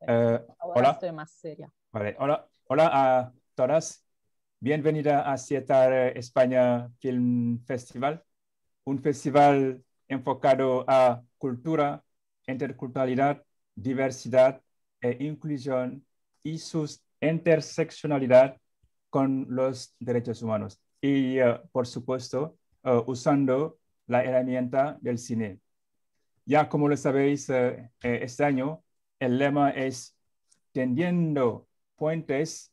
Eh, hola. Hola, a ah, todas. Bienvenida a Cietar eh, España Film Festival, un festival enfocado a cultura, interculturalidad, diversidad e inclusión y su interseccionalidad con los derechos humanos. Y, eh, por supuesto, usando la herramienta del cine. Ya como lo sabéis, este año el lema es tendiendo puentes,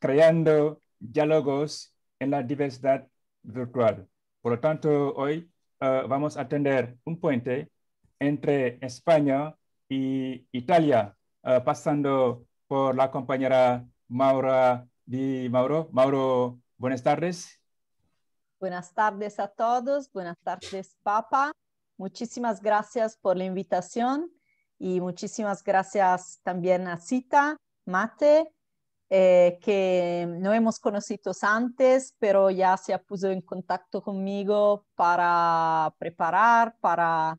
creando diálogos en la diversidad virtual. Por lo tanto, hoy eh, vamos a tender un puente entre España y Italia, eh, pasando por la compañera Maura Di Mauro. Mauro, buenas tardes. Buenas tardes a todos, buenas tardes, Papa. Muchísimas gracias por la invitación y muchísimas gracias también a Cita, Mate, eh, que no hemos conocido antes, pero ya se ha puesto en contacto conmigo para preparar, para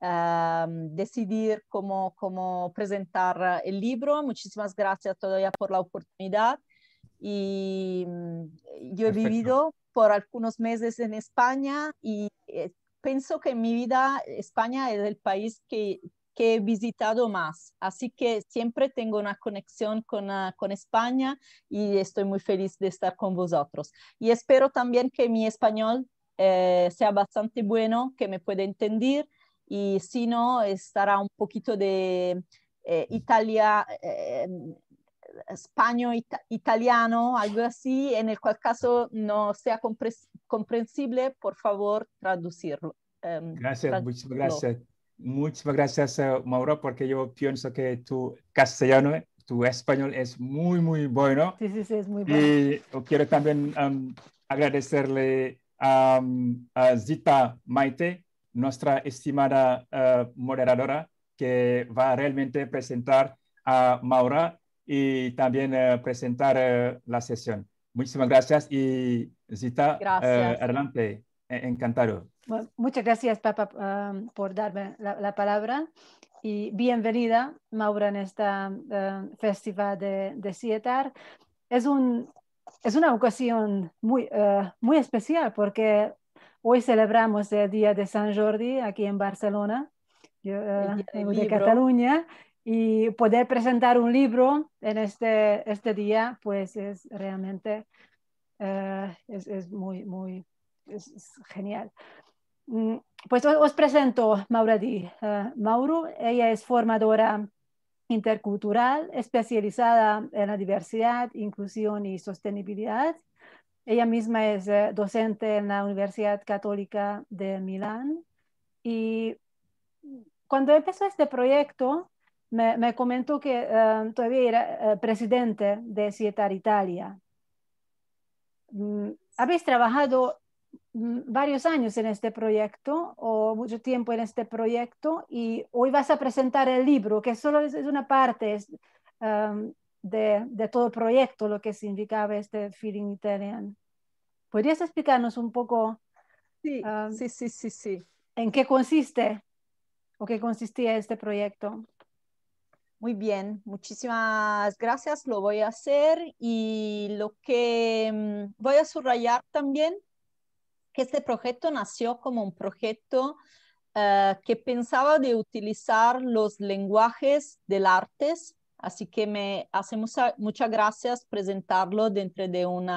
em, decidir cómo, cómo presentar el libro. Muchísimas gracias todavía por la oportunidad. Y mm, yo he vivido por algunos meses en España y eh, pienso que en mi vida España es el país que que he visitado más. Así que siempre tengo una conexión con, ah, con España y estoy muy feliz de estar con vosotros. Y espero también que mi español eh, sea bastante bueno, que me pueda entender y si no, estará un poquito de eh, Italia. Eh, español italiano, algo así, en el cual caso no sea comprensible, por favor, traducirlo. Em, gracias, muchas gracias. Muchas gracias, eh, Mauro, porque yo pienso que tu castellano, tu español es muy, muy bueno. Sí, sí, sí, es muy bueno. Y quiero también agradecerle a, Zita Maite, nuestra estimada eh, moderadora, que va a realmente presentar a Maura y también eh, presentar la sesión. Muchísimas gracias y Zita, gracias. adelante encantado. muchas gracias, Papa, um, por darme la, palabra y bienvenida, Maura, en este festival de, de CIETAR. Es, un, es una ocasión muy, uh, muy especial porque hoy celebramos el Día de San Jordi aquí en Barcelona, yo, uh, de Cataluña, y poder presentar un libro en este, este día, pues es realmente uh, es, es muy, muy es, genial. Mm, pues os presento Maura Di. Eh, Mauro, ella es formadora intercultural especializada en la diversidad, inclusión y sostenibilidad. Ella misma es eh, docente en la Universidad Católica de Milán y cuando empezó este proyecto me, me comentó que eh, todavía era presidente de CIETAR Italia. Mm, habéis trabajado Mm, varios años en este proyecto o mucho tiempo en este proyecto y hoy vas a presentar el libro, que solo es, una parte de, de, todo el proyecto, lo que significaba este Feeling Italian. ¿Podrías explicarnos un poco? Sí, sí, sí, sí, sí. ¿En qué consiste o qué consistía este proyecto? Muy bien, muchísimas gracias, lo voy a hacer y lo que mm, voy a subrayar también este proyecto nació como un proyecto eh, que pensaba de utilizar los lenguajes del arte. así que me hace muchas gracias presentarlo dentro de un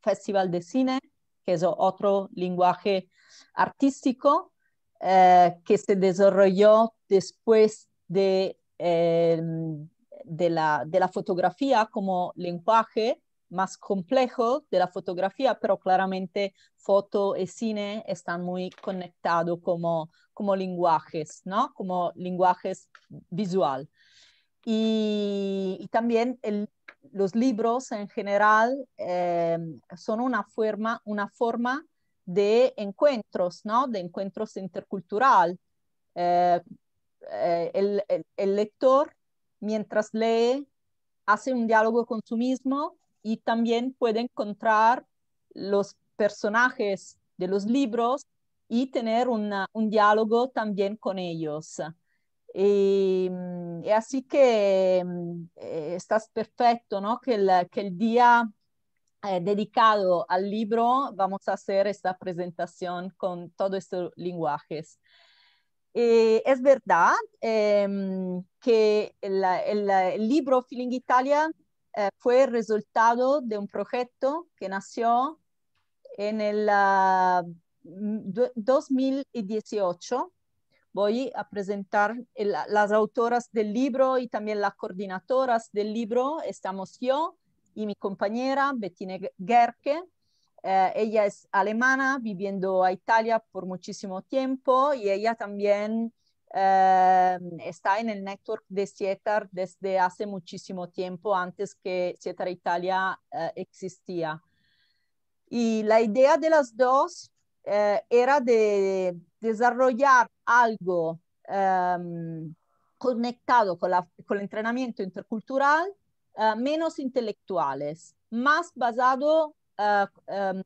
festival de cine, que es otro lenguaje artístico eh, que se desarrolló después de, eh, de la fotografía como lenguaje más complejo de la fotografía, pero claramente foto y cine están muy conectados como, como lenguajes, ¿no? Como lenguajes visual. Y, también los libros en general eh, son una forma, una forma de encuentros, ¿no? De encuentros intercultural. Eh, eh, el lector, mientras lee, hace un diálogo con su mismo y también puede encontrar los personajes de los libros y tener un diálogo también con ellos. Mm, así que mm, eh, estás perfecto, ¿no? Que el, que el día eh, dedicado al libro vamos a hacer esta presentación con todos estos lenguajes. es verdad em, que el, libro Feeling Italia eh, fue resultado de un proyecto que nació en el 2018. Ah, Voy a presentar ah, las autoras del libro y también las coordinadoras del libro. Estamos yo y mi compañera Bettine Gerke. Eh, ella es alemana, viviendo a Italia por muchísimo tiempo y ella también Em, está en el network de Cietar desde hace muchísimo tiempo, antes que Cietar Italia eh, existía. Y la idea de las dos eh, era de desarrollar algo em, conectado con, con, el entrenamiento intercultural, eh, menos intelectuales, más basado, em,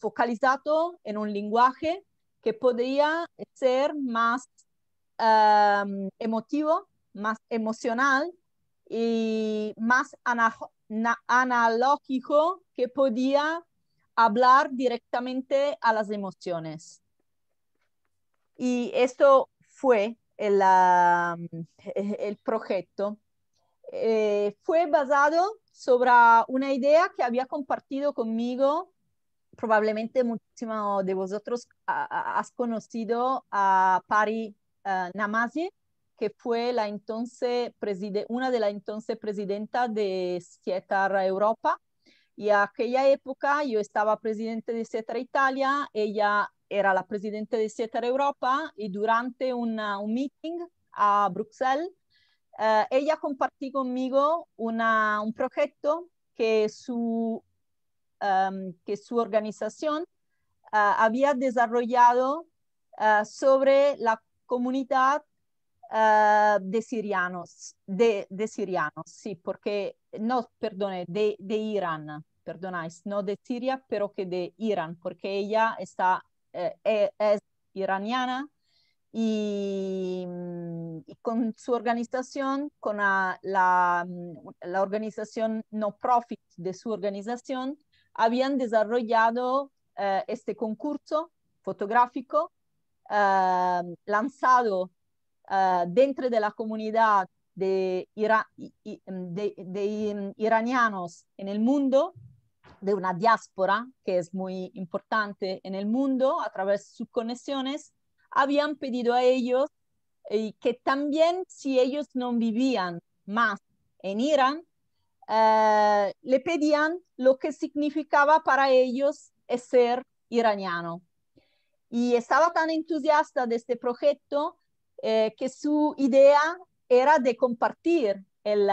focalizado en un lenguaje que podría ser más emotivo, más emocional y más analógico que podía hablar directamente a las emociones. Y esto fue el, e-, el proyecto. Eh, fue basado sobre una idea que había compartido conmigo probablemente muchísimos de vosotros has conocido a Pari eh, Namazi, que fue la entonces una de las entonces presidenta de Sietar Europa. Y a aquella época yo estaba presidente de Sietar Italia, ella era la presidenta de Sietar Europa y durante un meeting a Bruselas, eh, ella compartió conmigo una, un proyecto que su que su organización ah, había desarrollado ah, sobre la comunidad ah, de sirianos, de, sirianos, sí, porque, no, perdone, de, Irán, perdonáis, no de Siria, pero que de Irán, porque ella está, eh, e, es iraniana, y, con su organización, con la, organización no profit de su organización, habían desarrollado eh, este concurso fotográfico eh, lanzado eh, dentro de la comunidad de, de, iranianos en el mundo, de una diáspora que es muy importante en el mundo a través de sus conexiones, habían pedido a ellos que también si ellos no vivían más en Irán, eh, le pedían lo que significaba para ellos ser iraniano. Y estaba tan entusiasta de este proyecto eh, que su idea era de compartir el,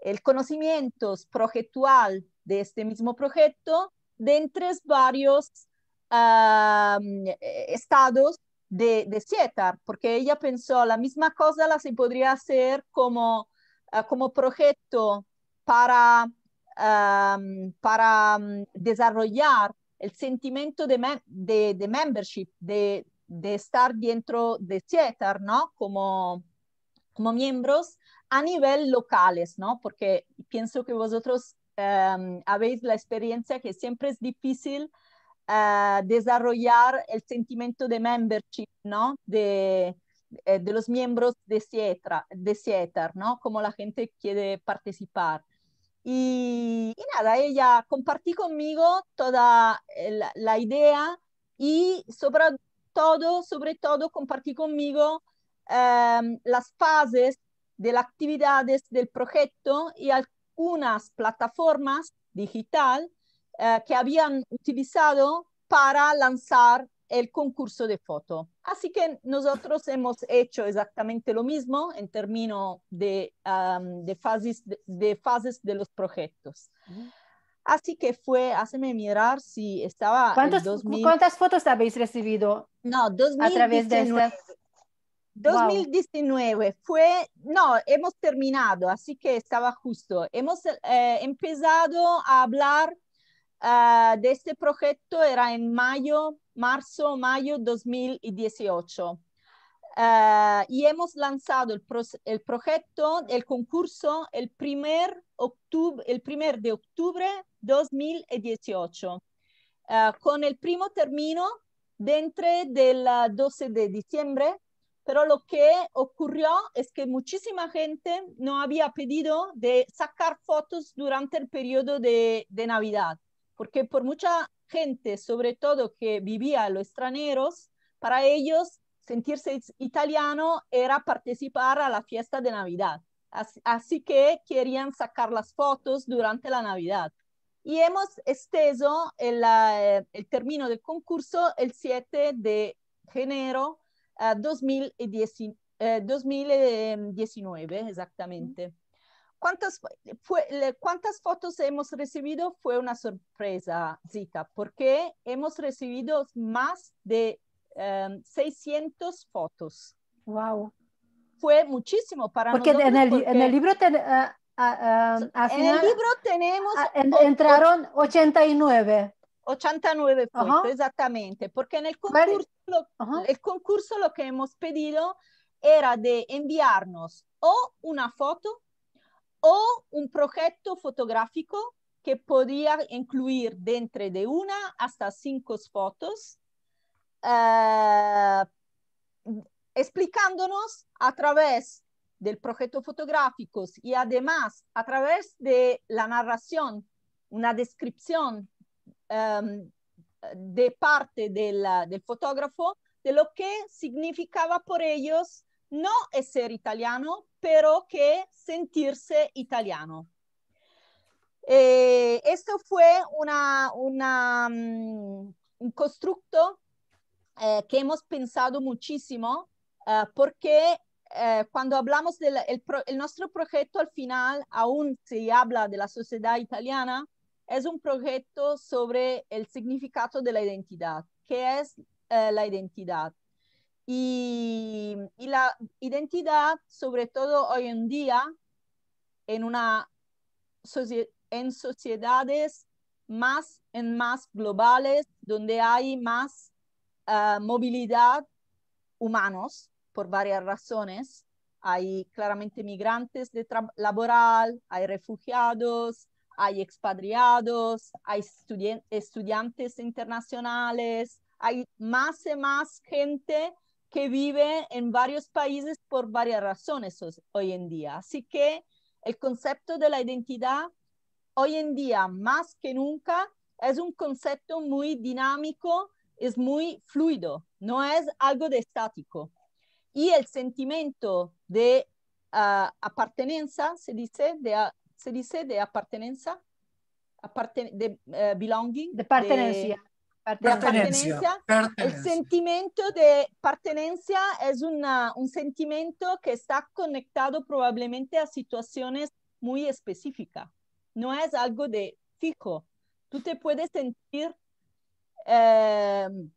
el conocimiento proyectual de este mismo proyecto entre tres varios eh, estados de, de Sietar, porque ella pensó la misma cosa la se podría hacer como, como proyecto para, ehm, mm, desarrollar el sentimiento de, de, membership, de, estar dentro de SIETAR ¿no? Como, como miembros a nivel locales, ¿no? Porque pienso que vosotros ehm, habéis la experiencia que siempre es difícil eh, desarrollar el sentimiento de membership, ¿no? De, eh, los miembros de Sietra, de Sietar, ¿no? Como la gente quiere participar. Y, nada, ella compartió conmigo toda eh, la, idea y sobre todo, sobre todo compartí conmigo em, las fases de las actividades del proyecto y algunas plataformas digital eh, que habían utilizado para lanzar el concurso de foto. Así que nosotros hemos hecho exactamente lo mismo en términos de, fases, de, fases de los proyectos. Así que fue, háceme mirar si estaba... ¿Cuántas fotos habéis recibido? No, 2019. A través de 2019 fue, no, hemos terminado, así que estaba justo. Hemos eh, empezado a hablar ah, de este proyecto, era en mayo marzo-mayo 2018. Eh, y hemos lanzado el, proyecto, el concurso, el primer, octubre, el primer de octubre 2018, eh, con el primo término dentro del 12 de diciembre, pero lo que ocurrió es que muchísima gente no había pedido de sacar fotos durante el periodo de, de Navidad, porque por mucha gente, sobre todo que vivía a los extranjeros, para ellos sentirse italiano era participar a la fiesta de Navidad. Así, que querían sacar las fotos durante la Navidad. Y hemos esteso el, término del concurso el 7 de enero ah, de eh, 2019, exactamente. ¿Cuántas, fue, ¿Cuántas fotos hemos recibido? Fue una sorpresa, Zita, porque hemos recibido más de 600 em, fotos. ¡Wow! Fue muchísimo para porque nosotros. En el, porque en el libro tenemos en el libro tenemos... entraron 89. 89 fotos, exactamente, porque en el concurso, el concurso lo que hemos pedido era de enviarnos o una foto o un proyecto fotográfico que podía incluir dentro de una hasta cinco fotos, eh, explicándonos a través del proyecto fotográfico y además a través de la narración, una descripción em, de parte del, del fotógrafo de lo que significaba por ellos no essere italiano, pero que sentirse italiano. Eh, esto fue una, una, um, un constructo eh, que hemos pensado muchísimo eh, porque eh, cuando hablamos del el pro, el nuestro proyecto al final, aún si habla della società italiana, è un progetto sobre el significado de che è ¿Qué es eh, la identidad? Y, la identidad, sobre todo hoy en día, en, una, en sociedades más en más globales, donde hay más ah, movilidad humanos por varias razones. Hay claramente migrantes de laboral, hay refugiados, hay expatriados, hay estudiantes internacionales, hay más y más gente que vive en varios países por varias razones hoy en día. Así que el concepto de la identidad hoy en día, más que nunca, es un concepto muy dinámico, es muy fluido, no es algo de estático. Y el sentimiento de uh, se dice, de, ah, se dice de apartenencia, de eh, belonging. De pertenencia. El sentimiento de pertenencia es un sentimiento que está conectado probablemente a situaciones muy específicas. No es algo de fijo. Tú te puedes sentir, em,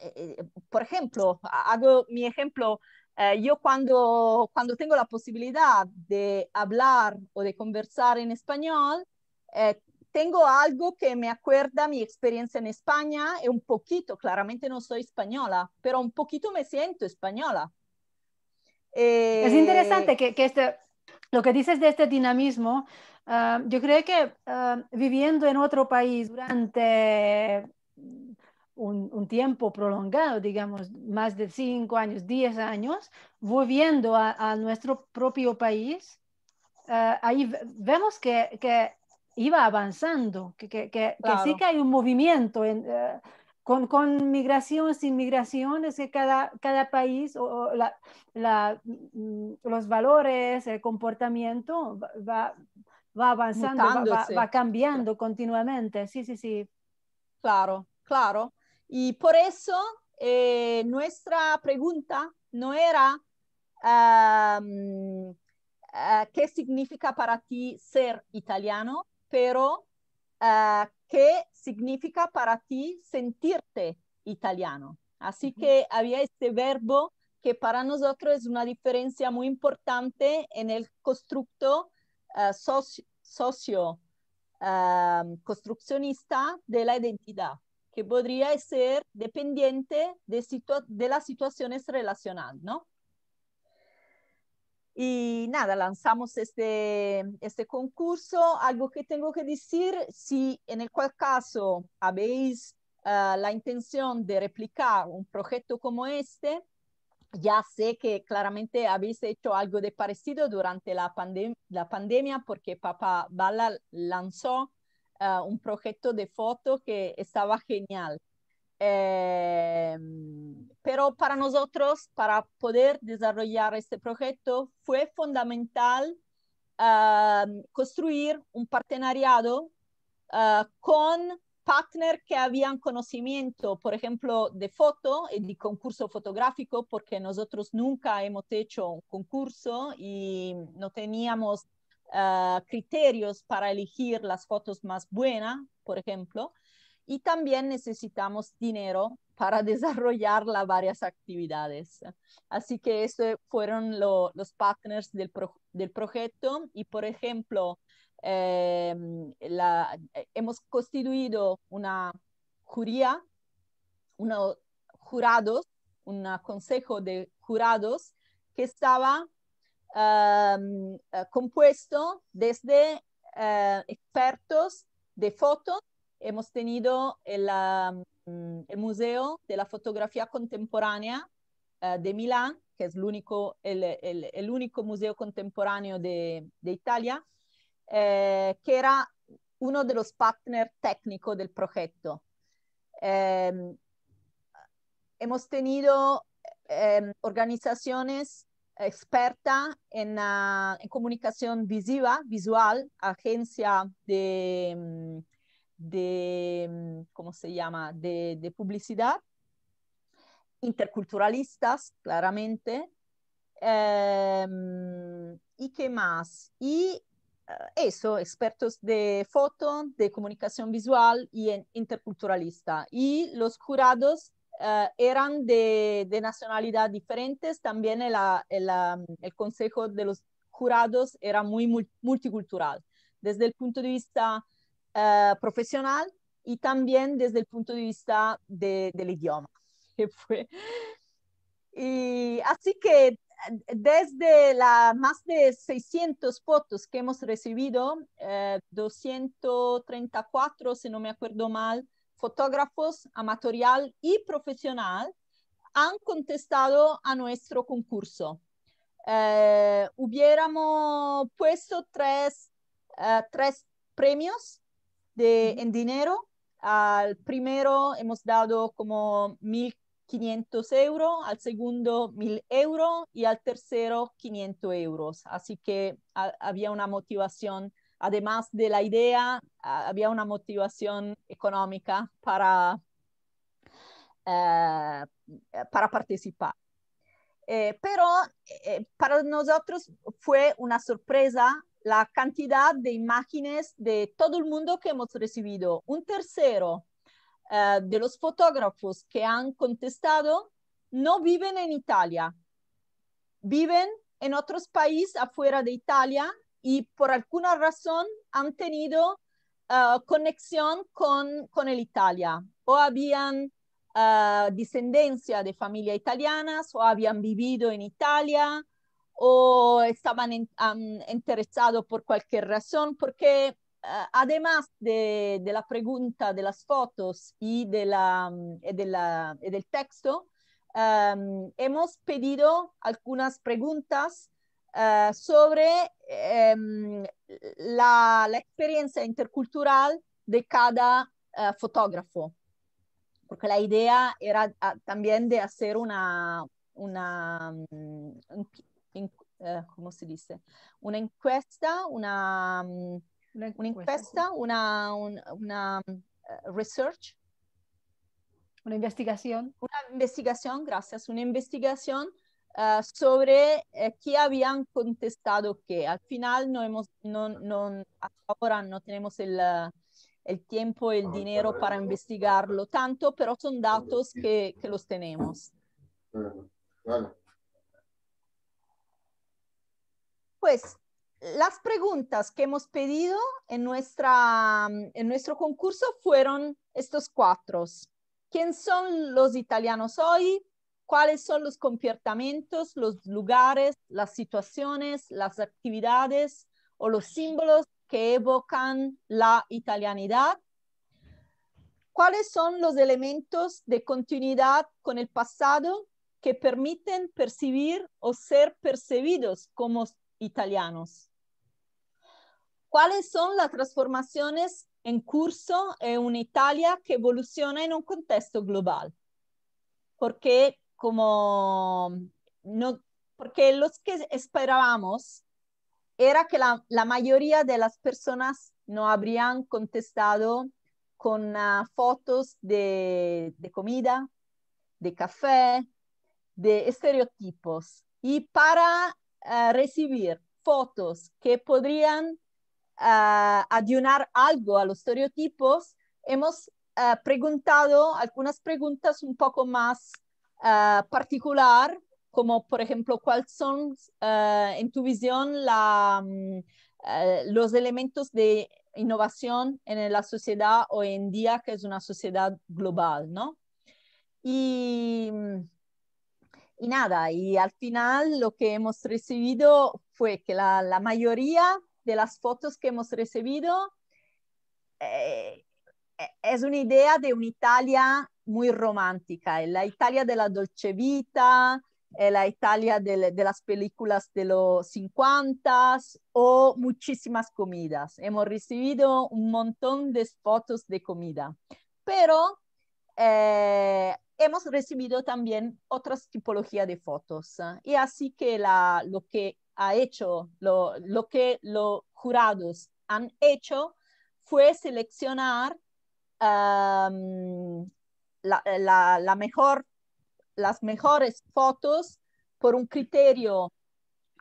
eh, eh, por ejemplo, hago mi ejemplo, eh, yo cuando, cuando tengo la posibilidad de hablar o de conversar en español, tengo algo que me acuerda mi experiencia en España, es eh, un poquito, claramente no soy española, pero un poquito me siento española. Es interesante eh, que, este, lo que dices de este dinamismo, ah, yo creo que ah, viviendo en otro país durante un, tiempo prolongado, digamos, más de cinco años, diez años, volviendo a, nuestro propio país, ah, ahí vemos que, que iba avanzando, que, que, que, sí que hay un movimiento eh, con, con, migración, sin migración, que cada, cada país, o, la, mm, los valores, el comportamiento va, avanzando, va, cambiando continuamente. Sí, sí, sí. Claro, claro. Y por eso eh, nuestra pregunta no era... Eh, ¿qué significa para ti ser italiano? pero ah, ¿qué significa para ti sentirte italiano? Así que había este verbo que para nosotros es una diferencia muy importante en el constructo ah, socio, ah, construccionista de la identidad, que podría ser dependiente de, de las situaciones relacionales, ¿no? Y nada, lanzamos este, este concurso. Algo que tengo que decir, si en el cual caso habéis ah, la intención de replicar un proyecto como este, ya sé que claramente habéis hecho algo de parecido durante la, la pandemia porque Papá Bala lanzó ah, un proyecto de foto que estaba genial. Em, pero para nosotros, para poder desarrollar este proyecto, fue fundamental em, construir un partenariado eh, con partners que habían conocimiento, por ejemplo, de foto y de concurso fotográfico, porque nosotros nunca hemos hecho un concurso y no teníamos eh, criterios para elegir las fotos más buenas, por ejemplo y también necesitamos dinero para desarrollar las varias actividades. Así que esos este fueron los partners del, proyecto y, por ejemplo, eh, eh, hemos constituido una juría, unos jurados, un consejo de jurados que estaba em, eh, compuesto desde expertos de fotos hemos tenido ah, mm, el, Museo de la Fotografía Contemporánea ah, de Milán, que es el único, el, único museo contemporáneo de, Italia, eh, que era uno de los partners técnicos del proyecto. Em, hemos tenido em, organizaciones expertas ah, en, comunicación visiva, visual, agencia de... Mm, de, mm, ¿cómo se llama?, de, de publicidad, interculturalistas, claramente. Em, ¿Y qué más? Y ah, eso, expertos de foto, de comunicación visual y interculturalista. Y los jurados ah, eran de, de, nacionalidad diferentes, también el, ah, el, consejo de los jurados era muy multicultural. Desde el punto de vista eh, profesional y también desde el punto de vista del idioma. Y así que eh, desde la más de 600 fotos que hemos recibido, 234, eh, si no me acuerdo mal, fotógrafos amatorial y profesional han contestado a nuestro concurso. hubiéramos puesto tres, tres premios en dinero. Al primero hemos dado como 1.500 euros, al segundo 1.000 euros y al tercero 500 euros. Así que había una motivación, además de la idea, había una motivación económica para, eh, para participar. Eh, pero eh, para nosotros fue una sorpresa la cantidad de imágenes de todo el mundo que hemos recibido. Un tercero eh, de los fotógrafos que han contestado no viven en Italia, viven en otros países afuera de Italia y por alguna razón han tenido eh, conexión con, el Italia o habían eh, descendencia de familia italiana o habían vivido en Italia o estaban interesados por cualquier razón, porque eh, además de, la pregunta de las fotos y, de la, del texto, hemos pedido algunas preguntas eh, sobre em, la, experiencia intercultural de cada eh, fotógrafo, porque la idea era ah, también de hacer una, una, eh, ¿cómo se dice? Una encuesta, una, mm, una, una, una mm, research. Una investigación. Una investigación, gracias, una investigación eh, sobre eh, qué habían contestado qué. Al final no hemos, ahora no tenemos el, eh, el tiempo el ah, dinero para investigarlo tanto, pero son datos que, que los tenemos. Bueno. Pues, las preguntas que hemos pedido en, nuestra, en nuestro concurso fueron estos cuatro. ¿Quién son los italianos hoy? ¿Cuáles son los comportamientos, los lugares, las situaciones, las actividades o los símbolos que evocan la italianidad? ¿Cuáles son los elementos de continuidad con el pasado que permiten percibir o ser percibidos como italianos. ¿Cuáles son las transformaciones en curso en una Italia que evoluciona en un contexto global? Porque, como no, porque los que esperábamos era que la, mayoría de las personas no habrían contestado con ah, fotos de, de comida, de café, de estereotipos. Y para recibir fotos que podrían uh, algo a los estereotipos, hemos preguntado algunas preguntas un poco más particular, como por ejemplo, ¿cuáles son en tu visión mm, los elementos de innovación en la sociedad hoy en día, que es una sociedad global, ¿no? Y mm, y nada, y al final lo que hemos recibido fue que la, la mayoría de las fotos que hemos recibido eh, e, es una idea de una Italia muy romántica, la Italia de la dolce vita, eh, la Italia de, de, las películas de los 50 o muchísimas comidas. Hemos recibido un montón de fotos de comida, pero eh, hemos recibido también otras tipologías de fotos. ¿ah? Y así que lo que ha hecho, lo, que los jurados han hecho fue seleccionar la, mejor, las mejores fotos por un criterio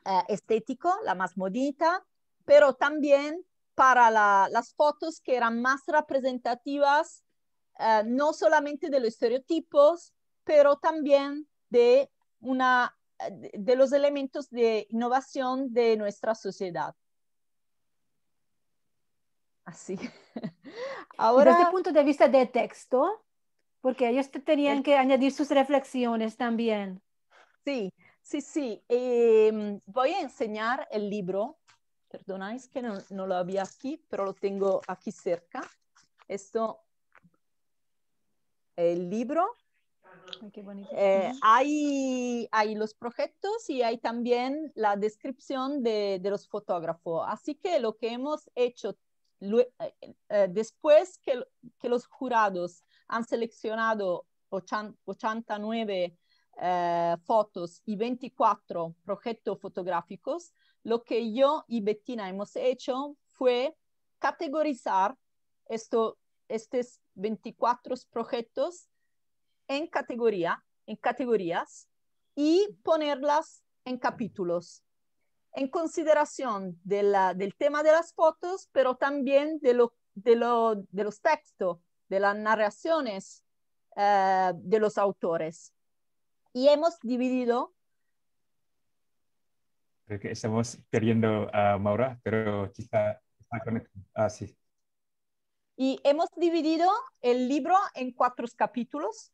eh, estético, la más bonita, pero también para las fotos que eran más representativas eh, no solamente de los estereotipos, pero también de, una, de los elementos de innovación de nuestra sociedad. Así. Ahora, desde el punto de vista de texto, porque ellos tenían que añadir sus reflexiones también. Sí, sí, sí. Em, voy a enseñar el libro. Perdonáis que no, no, lo había aquí, pero lo tengo aquí cerca. Esto el libro. Eh, hay, hay los proyectos y hay también la descripción de, los fotógrafos. Así que lo que hemos hecho eh, eh, después que, los jurados han seleccionado 89 fotos y 24 proyectos fotográficos, lo que yo y Bettina hemos hecho fue categorizar esto, estos 24 proyectos en categoría, en categorías y ponerlas en capítulos en consideración de la, del tema de las fotos, pero también de, lo, de, los textos, de las narraciones eh, de los autores. Y hemos dividido... Creo que estamos perdiendo a Maura, pero quizá... Ah, sí. Y hemos dividido el libro en cuatro capítulos.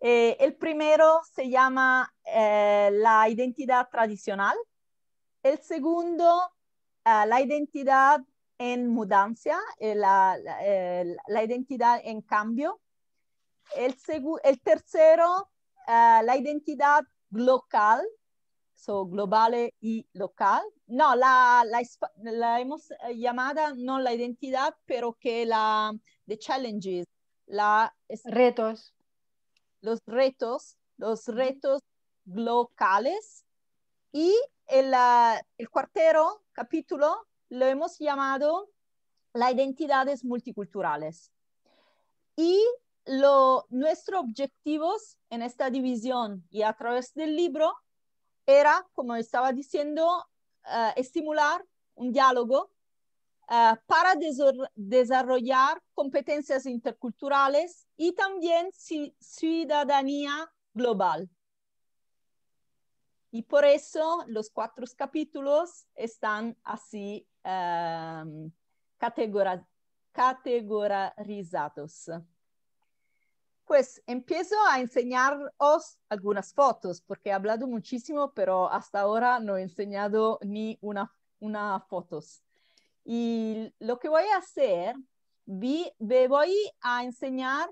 Eh, el primero se llama eh, La identidad tradicional. El segundo, eh, La identidad en mudanza, la, identidad en cambio. El, el tercero, La identidad local, so, global y local. No, la, la, hemos eh, llamado, no la identidad, pero que la, the challenges, la... Retos. Los retos, los retos locales y el, el cuartero capítulo lo hemos llamado las identidades multiculturales. Y lo, nuestros objetivos en esta división y a través del libro era, como estaba diciendo, eh, estimular un diálogo eh, para desarrollar competencias interculturales y también ciudadanía global. Y por eso los cuatro capítulos están así eh, categorizados pues empiezo a enseñaros algunas fotos, porque he hablado muchísimo, pero hasta ahora no he enseñado ni una, una fotos. Y lo que voy a hacer, vi, me voy a enseñar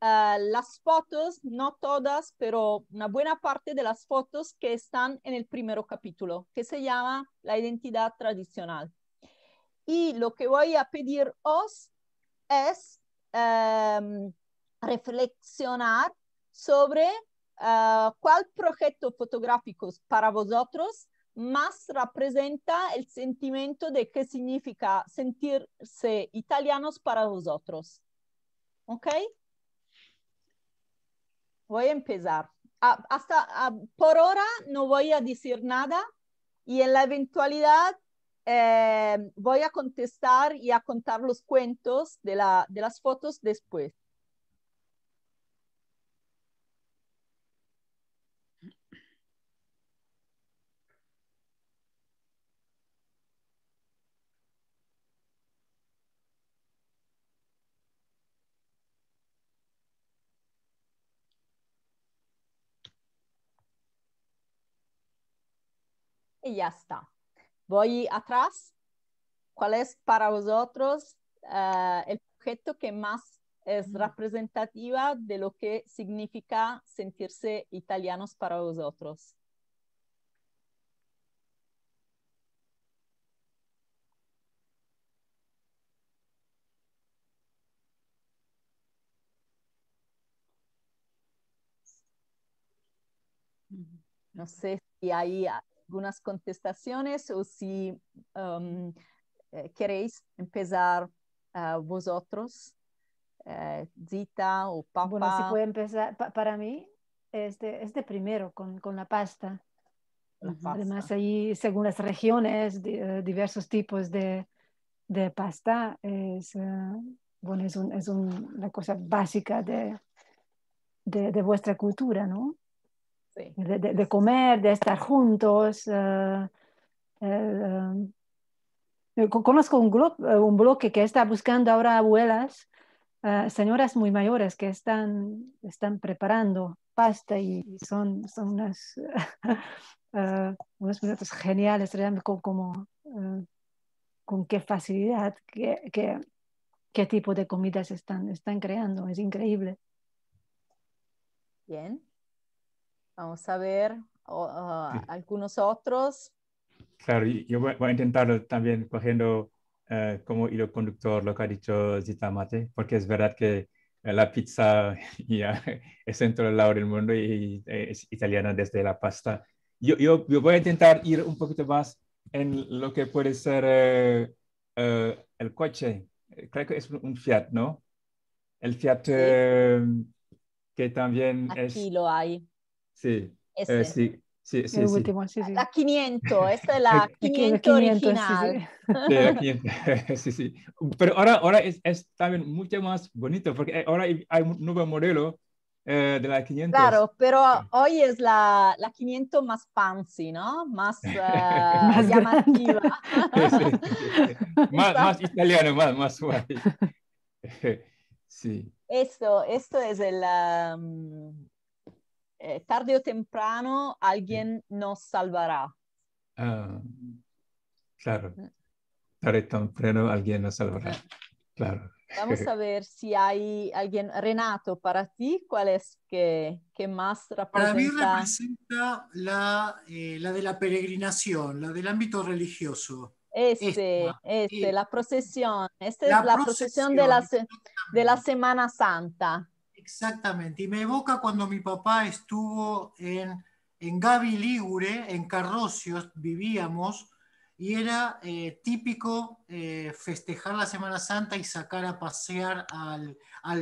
ah, las fotos, no todas, pero una buena parte de las fotos que están en el primer capítulo, que se llama La identidad tradicional. Y lo que voy a pediros es... Em, reflexionar sobre ah, cuál proyecto fotográfico para vosotros más representa el sentimiento de qué significa sentirse italianos para vosotros. ¿Ok? Voy a empezar. Ah, hasta ah, por ahora no voy a decir nada y en la eventualidad eh, voy a contestar y a contar los cuentos de las fotos después. ya está. Voy atrás. ¿Cuál es para vosotros eh, el objeto que más es representativa de lo que significa sentirse italianos para vosotros? No sé si hay algunas contestaciones o si um, eh, queréis empezar ah, vosotros, eh, Zita o Papa. Bueno, si puede empezar, para mí este, es de, primero con, la pasta. Además, ahí, según las regiones, eh, diversos tipos de, pasta es, bueno, es, una cosa básica de, de, vuestra cultura, ¿no? de, comer, de estar juntos. Eh, eh, eh, conozco un, un bloque que está buscando ahora abuelas, señoras muy mayores que están, están preparando pasta y, son, unas, unos minutos geniales, como, con qué facilidad, qué, qué, tipo de comidas están, están creando. Es increíble. Bien. Vamos a ver ah, algunos otros. Claro, yo voy, a intentar también cogiendo eh, como hilo conductor lo que ha dicho Zita Mate, porque es verdad que eh, la pizza ya es en todo lado del mundo y es italiana desde la pasta. Yo, yo, voy a intentar ir un poquito más en lo que puede ser eh, el coche. Creo que es un Fiat, ¿no? El Fiat que también es... Aquí lo hay. Sí, eh, sí. Sí, sí, Último, La 500, esta es la 500, original. La 500, sí, sí. Pero ahora, ahora es, es, también mucho más bonito porque eh, ahora hay un nuevo modelo eh, de la 500. Claro, pero hoy es la, la 500 más fancy, ¿no? Más, más llamativa. más, más italiano, más, más guay. sí. Esto, esto es el... Um, eh, tarde o temprano alguien nos salvará. Ah, claro. Tarde o temprano alguien nos salvará. Claro. Vamos a ver si hay alguien. Renato, para ti, ¿cuál es que, más representa? Para mí representa la, eh, la de la peregrinación, la del ámbito religioso. Este, este, eh, la procesión. Esta la es la procesión, procesión de, la, de la Semana Santa. Exactamente, y me evoca cuando mi papá estuvo en, en Ligure, en Carrocios, vivíamos, y era eh, típico eh, festejar la Semana Santa y sacar a pasear al,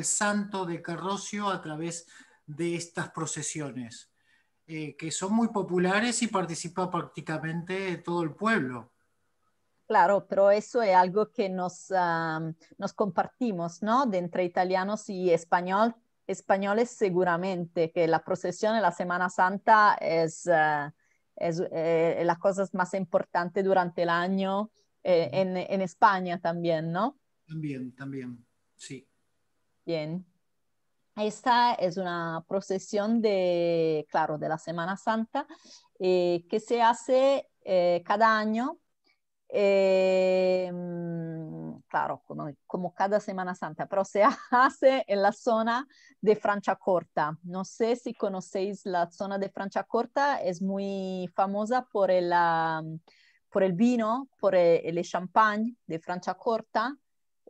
santo de Carrocio a través de estas procesiones, eh, que son muy populares y participa prácticamente todo el pueblo. Claro, pero eso es algo que nos, ah, nos compartimos, ¿no? De entre italianos y español, españoles seguramente, que la procesión de la Semana Santa es, eh, eh, la cosa más importante durante el año eh, en, España también, ¿no? También, también, sí. Bien. Esta es una procesión de, claro, de la Semana Santa que se hace cada año claro, como, cada Semana Santa, pero se hace en la zona de Francia Corta. No sé si conocéis la zona de Francia Corta, es muy famosa por el, por el vino, por e, el, champán champagne de Francia Corta.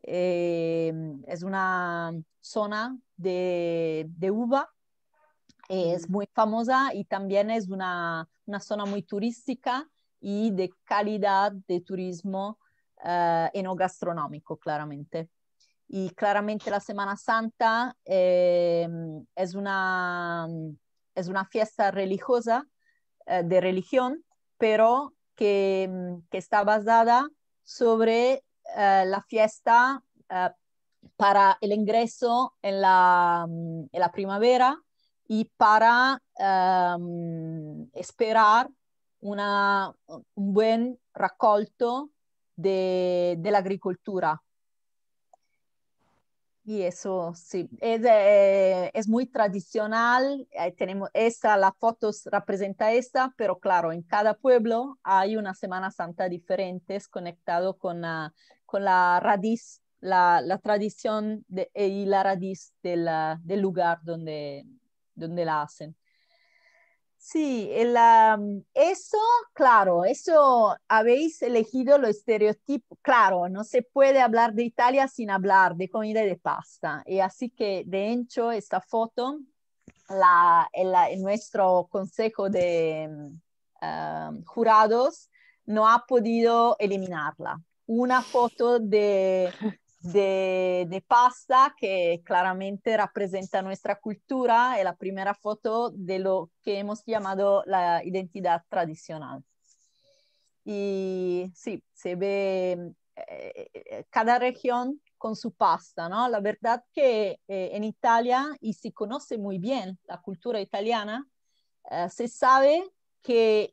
Em, es una zona de, de uva es mm. muy famosa y también es una, una, zona muy turística y de calidad de turismo eh, gastronómico claramente. Y claramente la Semana Santa eh, es, una, es una fiesta religiosa eh, de religión, pero que, está basada sobre eh, la fiesta para el ingreso en la, primavera y para esperar un buen raccolto de, de la agricultura. Y eso sí, es, eh, es muy tradicional. Eh, tenemos esta, la foto representa esta, pero claro, en cada pueblo hay una Semana Santa diferente Es conectado con, con la radiz, la, la, tradición de, y la radiz del, del lugar donde, donde la hacen. Sí, el, eso, claro, eso habéis elegido lo estereotipos, Claro, no se puede hablar de Italia sin hablar de comida y de pasta. Y así que, de hecho, esta foto, la, nuestro consejo de mm, ah, jurados no ha podido eliminarla. Una foto de de, de, pasta que claramente representa nuestra cultura, es la primera foto de lo que hemos llamado la identidad tradicional. Y sí, se ve eh, eh, cada región con su pasta, ¿no? La verdad que eh, en Italia, y se conoce muy bien la cultura italiana, se sabe que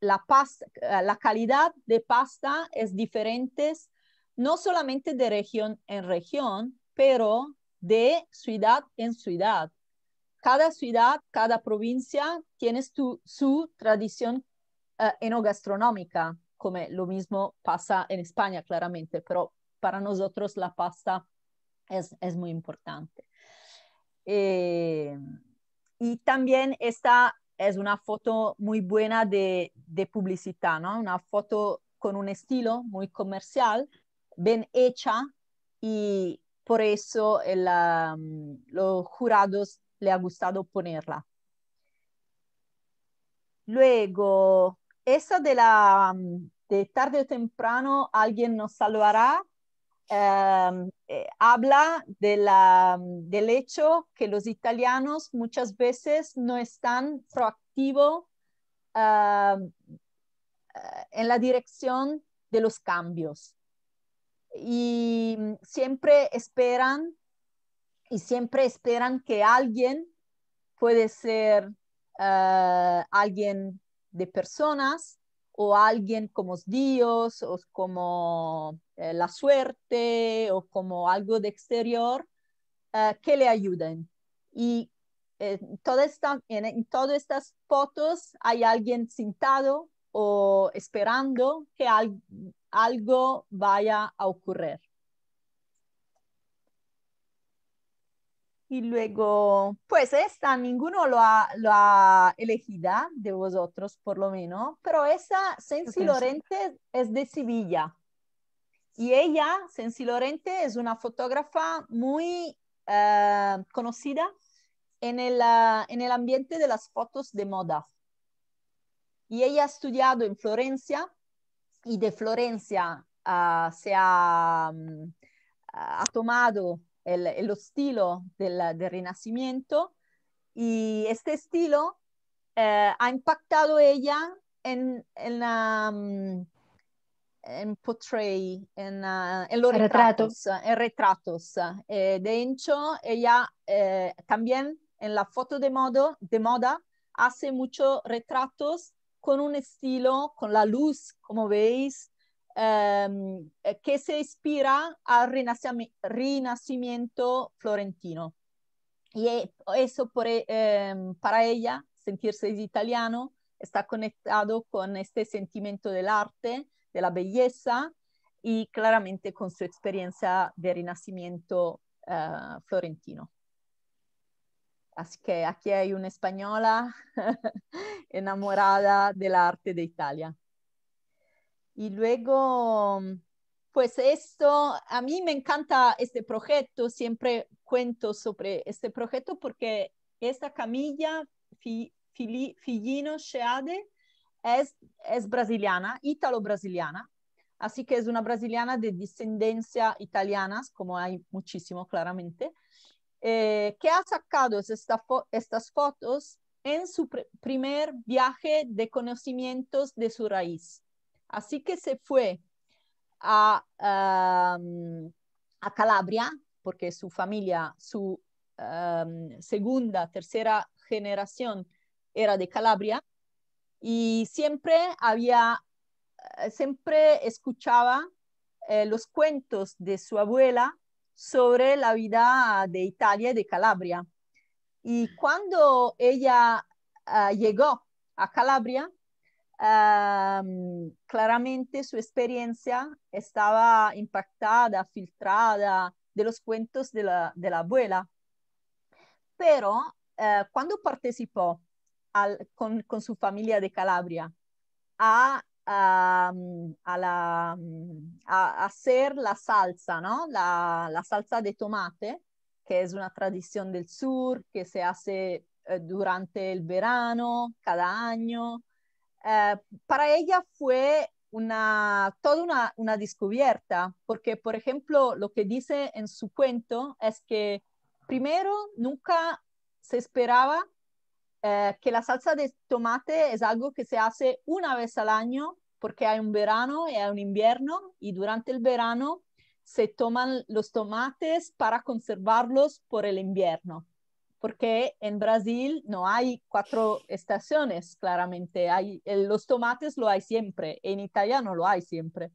la, pasta, la calidad de pasta es diferente no solamente de región en región, pero de ciudad en ciudad. Cada ciudad, cada provincia tiene su, su tradición uh, enogastronómica, como lo mismo pasa en España claramente, pero para nosotros la pasta es, muy importante. Eh, y también esta es una foto muy buena de, de publicidad, ¿no? una foto con un estilo muy comercial, bien hecha y por eso el, ah, mm, los jurados le ha gustado ponerla. Luego, esa de la mm, de tarde o temprano alguien nos salvará. Em, eh, habla de mm, del hecho que los italianos muchas veces no están proactivos em, eh, en la dirección de los cambios y mm, siempre esperan y siempre esperan que alguien puede ser ah, alguien de personas o alguien como Dios o como eh, la suerte o como algo de exterior ah, que le ayuden. Y eh, en, en todas estas fotos hay alguien sentado o esperando que algo vaya a ocurrir. Y luego, pues esta ninguno lo ha, lo elegida de vosotros, por lo menos, pero esa Sensi Lorente es de Sevilla. Y ella, Sensi Lorente, es una fotógrafa muy eh, conocida en el, eh, en el ambiente de las fotos de moda. Y ella ha estudiado en Florencia y de Florencia ah, se mm, ha, tomado el, estilo del, Renacimiento y este estilo eh, ha impactado ella en, en, mm, en portray, ah, en, los retratos, en eh, de hecho, ella eh, también en la foto de, modo, de moda hace muchos retratos con un estilo, con la luz, como veis, em, eh, que se inspira al renacimiento florentino. Y e, eso e, em, para ella, sentirse italiano, está conectado con este sentimiento del arte, de la belleza y claramente con su experiencia de renacimiento eh, florentino. Así que aquí hay una española enamorada del arte de Italia. Y luego, pues esto, a mí me encanta este proyecto, siempre cuento sobre este proyecto porque esta camilla Fillino Sheade es, es brasiliana, italo brasiliana así que es una brasiliana de descendencia italiana, como hay muchísimo claramente, eh, que ha sacado estas fotos en su primer viaje de conocimientos de su raíz. Así que se fue a, Calabria, porque su familia, su segunda, tercera generación era de Calabria, y siempre había, eh, siempre escuchaba eh, los cuentos de su abuela sobre la vida de Italia y de Calabria. Y cuando ella ah, llegó a Calabria, ah, mm, claramente su experiencia estaba impactada, filtrada de los cuentos de la, abuela. Pero ah, cuando participó con, su familia de Calabria a Mm, a, la, mm, hacer la salsa, ¿no? La, salsa de tomate, que es una tradición del sur, que se hace eh, durante el verano, cada año. Eh, para ella fue una, toda una, una, descubierta, porque, por ejemplo, lo que dice en su cuento es que primero nunca se esperaba eh, que la salsa de tomate es algo que se hace una vez al año porque hay un verano y hay un invierno y durante el verano se toman los tomates para conservarlos por el invierno, porque en Brasil no hay cuatro estaciones, claramente, hay, los tomates lo hay siempre, en Italia no lo hay siempre.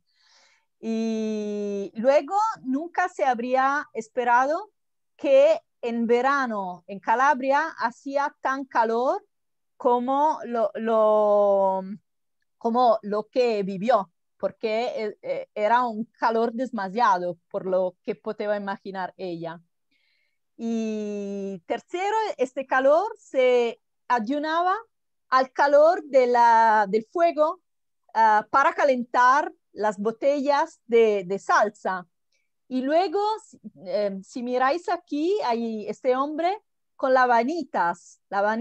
Y luego nunca se habría esperado que en verano en Calabria hacía tan calor como lo, como lo que vivió, porque eh, eh, era un calor demasiado por lo que podía imaginar ella. Y tercero, este calor se ayunaba al calor del fuego ah, para calentar las botellas de salsa y luego, em, si miráis aquí, hay este hombre con las vanitas, las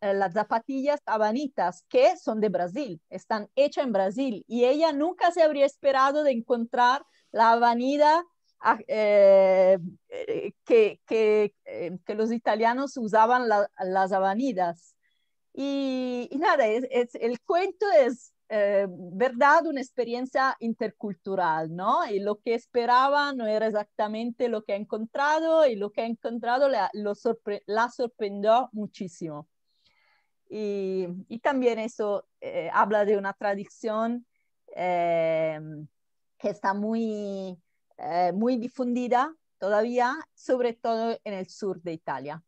eh, las zapatillas habanitas, que son de Brasil, están hechas en Brasil. Y ella nunca se habría esperado de encontrar la avenida ah, eh, em, que, los italianos usaban las avenidas. Y, nada, es, el cuento es eh, verdad una experiencia intercultural, ¿no? Y lo que esperaba no era exactamente lo que ha encontrado y lo que ha encontrado la, sorprendió muchísimo. Y, también eso eh, habla de una tradición em, que está muy, eh, muy difundida todavía, sobre todo en el sur de Italia.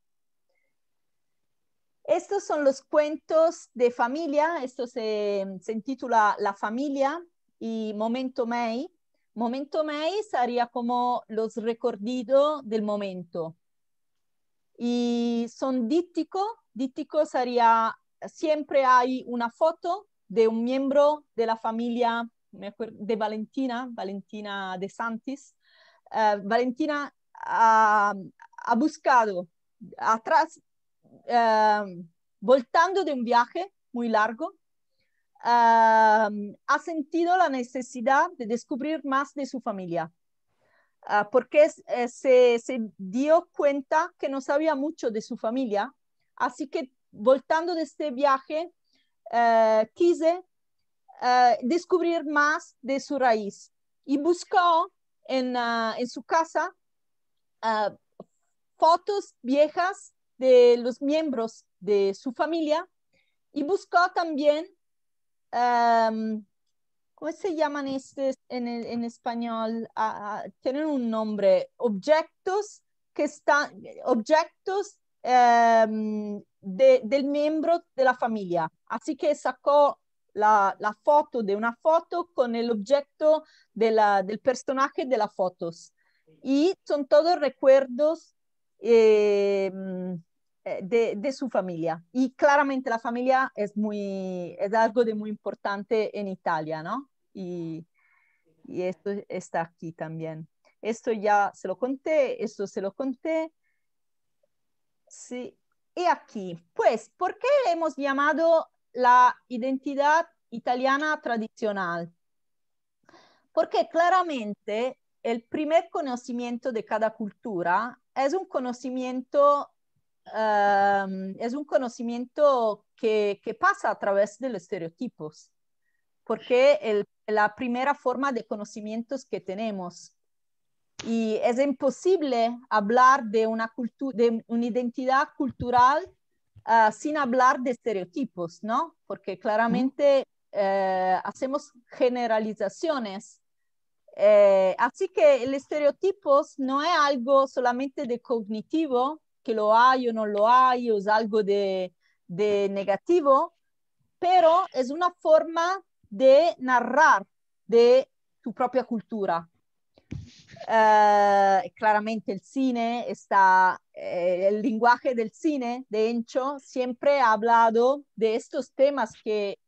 Estos son los cuentos de familia, esto se, se intitula La familia y Momento May. Momento May sería como los recordidos del momento. Y son díptico, díptico sería, siempre hay una foto de un miembro de la familia de Valentina, Valentina de Santis. Eh, Valentina ha, ah, ha buscado atrás Em, voltando de un viaje muy largo, em, ha sentido la necesidad de descubrir más de su familia, ah, porque eh, se, dio cuenta que no sabía mucho de su familia, así que voltando de este viaje, eh, quise eh, descubrir más de su raíz y buscó en, ah, en su casa ah, fotos viejas de los miembros de su familia y buscó también, ¿cómo se llaman estos en, español? Ah, ah, tienen un nombre, objetos que están, objetos del miembro de la familia. Así que sacó la, foto de una foto con el objeto del personaje de las fotos. Y son todos recuerdos eh, eh, de, su familia. Y claramente la familia es, muy, es algo de muy importante en Italia, ¿no? Y, esto está aquí también. Esto ya se lo conté, esto se lo conté. Sí. Y aquí, pues, ¿por qué hemos llamado la identidad italiana tradicional? Porque claramente el primer conocimiento de cada cultura es un conocimiento es un conocimiento que, que, pasa a través de los estereotipos, porque el, la primera forma de conocimientos que tenemos. Y es imposible hablar de una, de una identidad cultural ah, sin hablar de estereotipos, ¿no? Porque claramente eh, hacemos generalizaciones. Eh, así que el estereotipo no es algo solamente de cognitivo, que lo hay o no lo hay, o es algo de, de negativo, pero es una forma de narrar de tu propia cultura. Eh, claramente el cine está, eh, el lenguaje del cine, de hecho, siempre ha hablado de estos temas que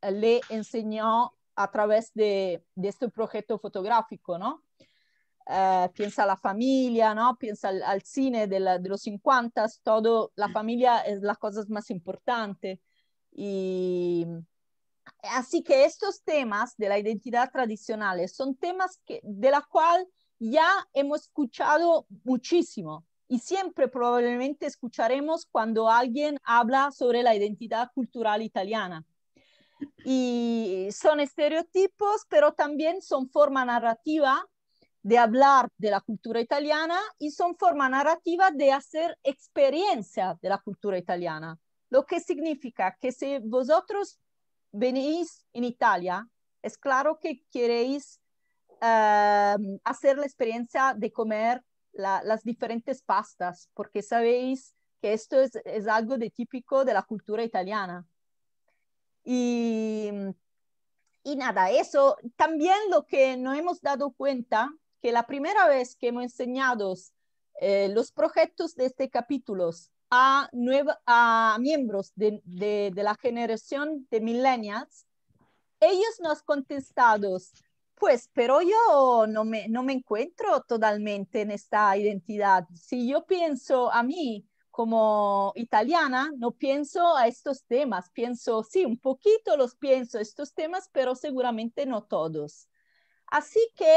le enseñó a través de, de este proyecto fotográfico, ¿no? Eh, piensa a la familia, ¿no? piensa al, cine de, los 50, todo, la mm. familia es la cosa más importante. así que estos temas de la identidad tradicional son temas que, de la cual ya hemos escuchado muchísimo y siempre probablemente escucharemos cuando alguien habla sobre la identidad cultural italiana. Y son estereotipos, pero también son forma narrativa de hablar de la cultura italiana y son forma narrativa de hacer experiencia de la cultura italiana. Lo que significa que si vosotros venís en Italia, es claro que queréis eh, hacer la experiencia de comer las diferentes pastas, porque sabéis que esto es, algo de típico de la cultura italiana. Y y nada, eso también lo que no hemos dado cuenta que la primera vez que hemos enseñado eh, los proyectos de este capítulo a, a miembros de, de, la generación de millennials, ellos nos han contestado pues, pero yo no me, no me encuentro totalmente en esta identidad. Si yo pienso a mí como italiana, no pienso a estos temas, pienso, sí, un poquito los pienso estos temas, pero seguramente no todos. Así que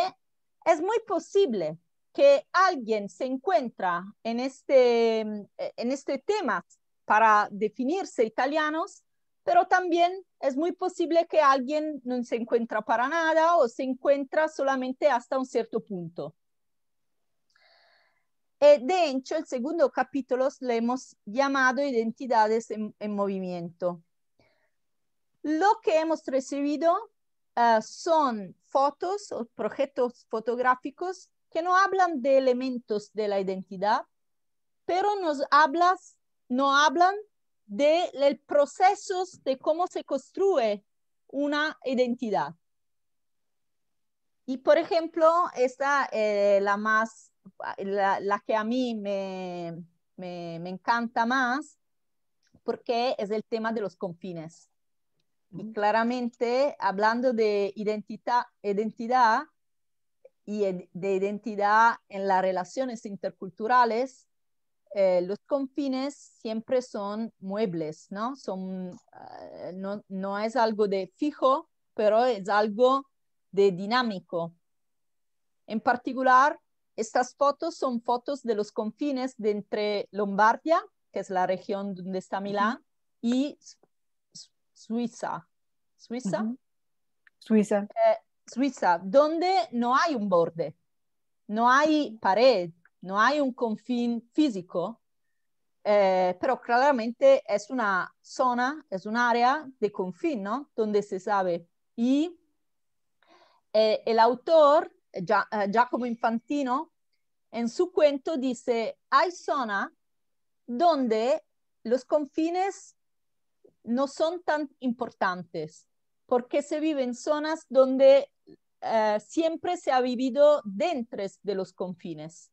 es muy posible que alguien se encuentra en este, en este tema para definirse italianos, pero también es muy posible que alguien no se encuentra para nada o se encuentra solamente hasta un cierto punto. Eh, de hecho, el segundo capítulo le hemos llamado Identidades en, en Movimiento. Lo que hemos recibido Ah, son fotos o proyectos fotográficos que no hablan de elementos de la identidad, pero nos hablas, no hablan de los procesos de cómo se construye una identidad. Y por ejemplo, esta es eh, la que a mí me, encanta más, porque es el tema de los confines claramente, hablando de identidad, identidad y de identidad en las relaciones interculturales, eh, los confines siempre son muebles, ¿no? Son, eh, no, es algo de fijo, pero es algo de dinámico. En particular, estas fotos son fotos de los confines de entre Lombardia, que es la región donde está Milán, y Suiza. Suiza. Uh mhm. -huh. Suiza. Eh, Suiza, dove non hay un borde, non hay pared, non hay un confine fisico, eh, pero claramente es una zona, è un área de confín, ¿no? Donde se sa. E, eh, el autor, ya, eh, Giacomo Infantino, in suo cuento dice, hay zona donde los confines no son tan importantes porque se vive en zonas donde eh, siempre se ha vivido dentro de los confines.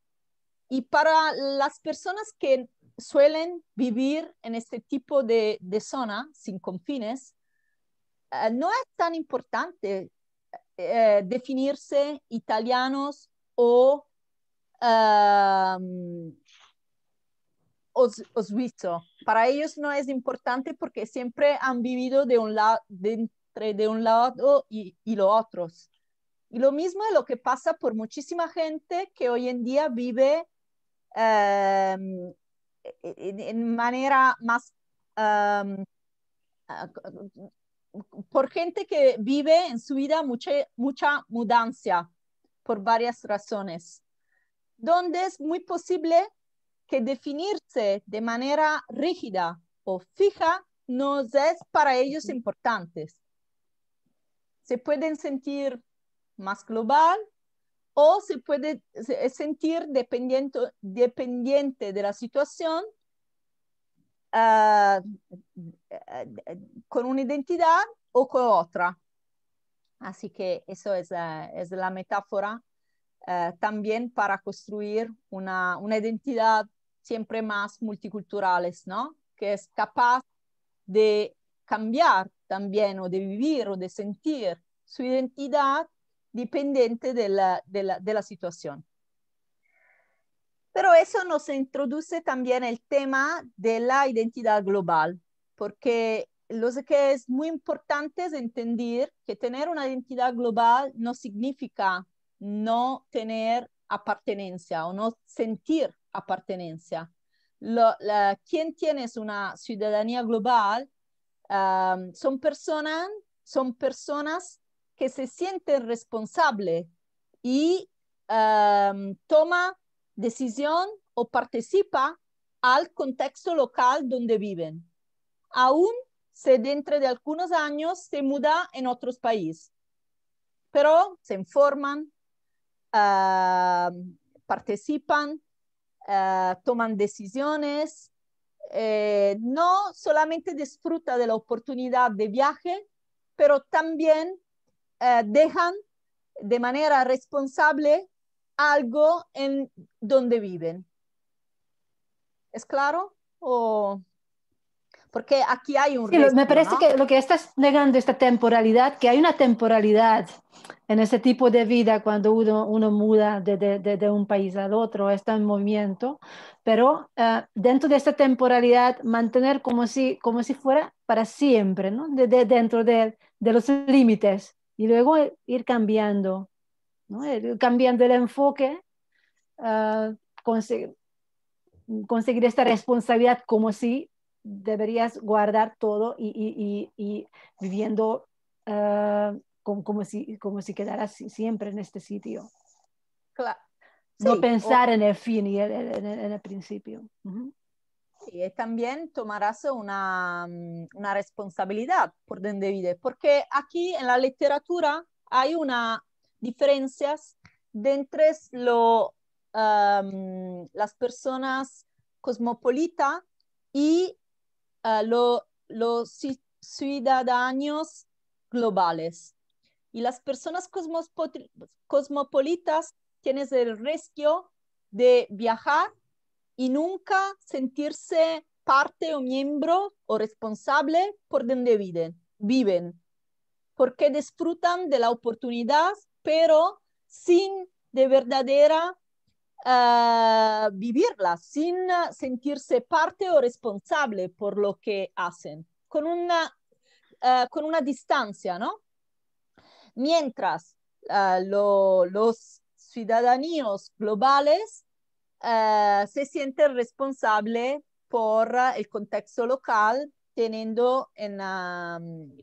Y para las personas que suelen vivir en este tipo de, de zona sin confines, eh, no es tan importante eh, definirse italianos o, o, para ellos no es importante porque siempre han vivido de un lado, entre de un lado y, y lo otro. Y lo mismo es lo que pasa por muchísima gente que hoy en día vive em, en, manera más... Em, por gente que vive en su vida mucha, mucha mudanza por varias razones, donde es muy posible que definirse de manera rígida o fija no es para ellos importantes. Se pueden sentir más global o se puede sentir dependiente, dependiente de la situación ah, con una identidad o con otra. Así que eso es, ah, la metáfora ah, también para construir una, una identidad siempre más multiculturales, ¿no? Que es capaz de cambiar también o de vivir o de sentir su identidad dependiente de la, de la situación. Pero eso nos introduce también el tema de la identidad global, porque lo que es muy importante es entender que tener una identidad global no significa no tener apartenencia o no sentir apartenencia. quien tiene una ciudadanía global son, personas que se sienten responsables y toman toma decisión o participa al contexto local donde viven. Aún se dentro de algunos años se muda en otros países, pero se informan, participan Ah, toman decisiones, eh, no solamente disfrutan de la oportunidad de viaje, pero también eh, dejan de manera responsable algo en donde viven. ¿Es claro? ¿O porque aquí hay un... riesgo, me parece que lo que estás negando esta temporalidad, que hay una temporalidad en ese tipo de vida cuando uno, uno muda de, un país al otro, está en movimiento, pero eh, dentro de esta temporalidad mantener como si, como si fuera para siempre, ¿no? dentro de, los límites y luego ir cambiando, ¿no? cambiando el enfoque, eh, conseguir, conseguir esta responsabilidad como si deberías guardar todo y, y, y, y viviendo ah, como, si, como si quedaras siempre en este sitio. Claro. no pensar en el fin y en, el principio. y también tomarás una, una responsabilidad por donde vives, porque aquí en la literatura hay una diferencias entre lo, las personas cosmopolitas y los ciudadanos globales. Y las personas cosmopolitas tienen el riesgo de viajar y nunca sentirse parte o miembro o responsable por donde viven, viven porque disfrutan de la oportunidad, pero sin de verdadera Ah, vivirla sin ah, sentirse parte o responsable por lo que hacen, con una, ah, con una distancia, ¿no? Mientras los ciudadanos globales se sienten responsables por el contexto local, teniendo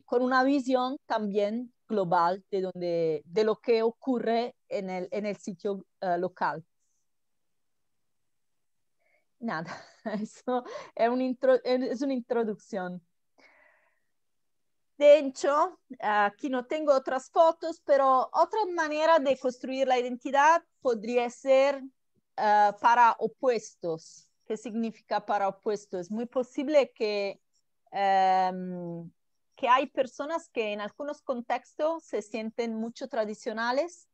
con una visión también global de, donde, de lo que ocurre en el, en el sitio local nada, eso es, una introducción. De hecho, aquí no tengo otras fotos, pero otra manera de construir la identidad podría ser eh, para opuestos. ¿Qué significa para opuestos? Es muy posible que, em, que hay personas que en algunos contextos se sienten mucho tradicionales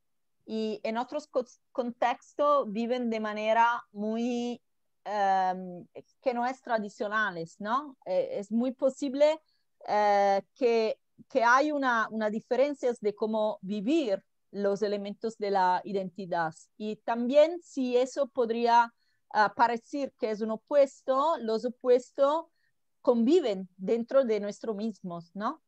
y en otros contextos viven de manera muy Em, que no es tradicionales, ¿no? Eh, es muy posible eh, que, que, hay una, una diferencia de cómo vivir los elementos de la identidad. Y también si eso podría ah, parecer que es un opuesto, los opuestos conviven dentro de nosotros mismos, ¿no?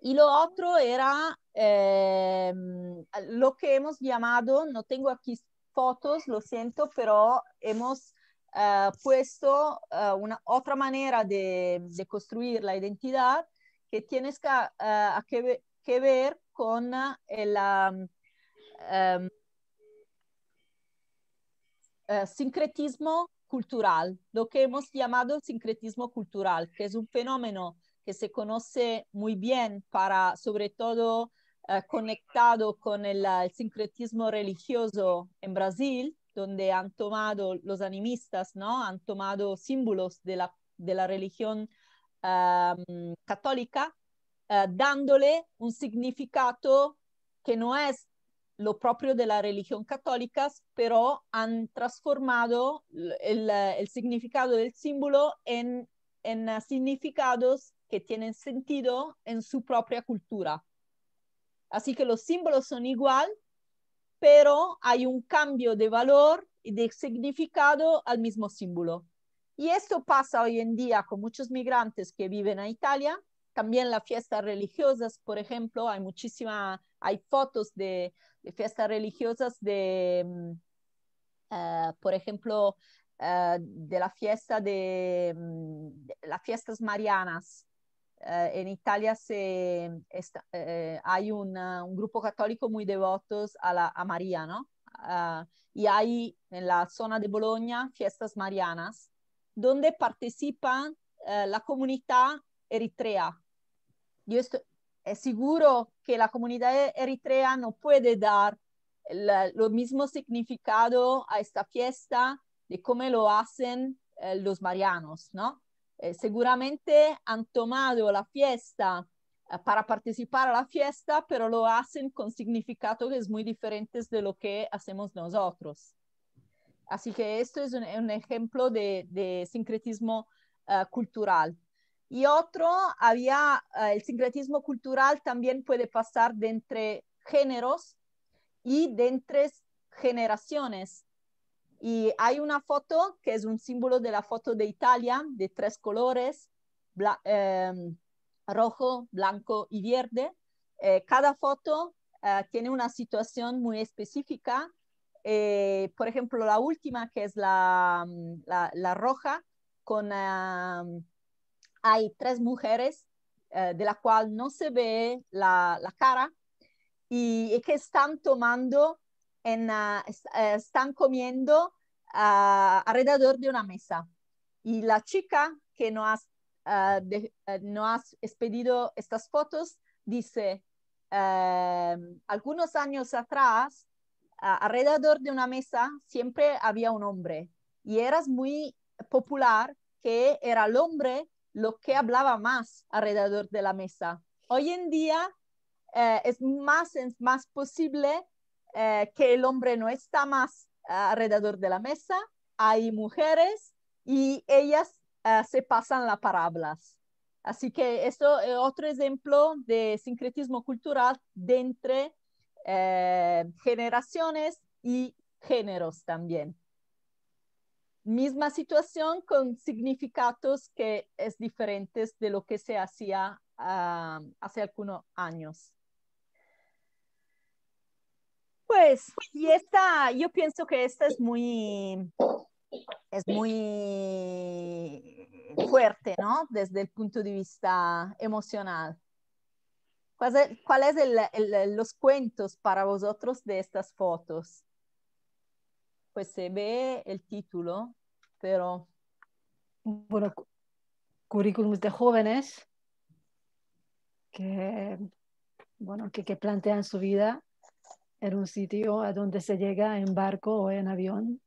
Y lo otro era em, lo que hemos llamado, no tengo aquí fotos, lo siento, pero hemos ah, puesto ah, una otra manera de, construir la identidad que tiene que, ah, que, ver con el sincretismo cultural, lo que hemos llamado sincretismo cultural, que es un fenómeno que se conoce muy bien para, sobre todo, Ah, conectado con ah, el, sincretismo religioso en Brasil, donde han tomado los animistas, ¿no? Han tomado símbolos de la, de religión católica, ah, dándole un significado que no es lo propio de la religión católica, pero han transformado el, significado del símbolo en, en significados que tienen sentido en su propia cultura. Así que los símbolos son igual, pero hay un cambio de valor y de significado al mismo símbolo. Y esto pasa hoy en día con muchos migrantes que viven en Italia. También las fiestas religiosas, por ejemplo, hay muchísimas, hay fotos de, fiestas religiosas de, mm, eh, por ejemplo, eh, de la fiesta de mm, las fiestas marianas, eh, en Italia se, eh, hay un grupo católico muy devotos a, a María, ¿no? Ah, y hay en la zona de Bologna fiestas marianas, donde participa eh, la comunidad eritrea. Yo estoy, es seguro que la comunidad eritrea no puede dar lo mismo significado a esta fiesta de cómo lo hacen los marianos, ¿no? Eh, seguramente han tomado la fiesta eh, para participar a la fiesta, pero lo hacen con significado que es muy diferente de lo que hacemos nosotros. Así que esto es un, ejemplo de, sincretismo eh, cultural. Y otro, había el sincretismo cultural también puede pasar de entre géneros y de entre generaciones. Y hay una foto que es un símbolo de la foto de Italia, de tres colores, em, rojo, blanco y verde. Eh, cada foto eh, tiene una situación muy específica. Eh, por ejemplo, la última, que es la, mm, la, roja, con, em, hay tres mujeres de la cual no se ve la, la cara y que están tomando Ah, eh, están comiendo ah, alrededor de una mesa. Y la chica que nos ha no ah, eh, expedido estas fotos dice, em, algunos años atrás, alrededor de una mesa siempre había un hombre y eras muy popular que era el hombre lo que hablaba más alrededor de la mesa. Hoy en día eh, es más, es más posible eh, que el hombre no está más eh, alrededor de la mesa, hay mujeres y ellas eh, se pasan las parábolas. Así que esto es otro ejemplo de sincretismo cultural de entre generaciones y géneros también. Misma situación con significados que es diferentes de lo que se hacía ah, hace algunos años. Pues, y esta, yo pienso que esta es muy, es muy fuerte, ¿no? Desde el punto de vista emocional. ¿Cuáles son los cuentos para vosotros de estas fotos? Pues se ve el título, pero... Bueno, currículums de jóvenes bueno, que plantean su vida en un sitio a donde se llega en barco o en avión.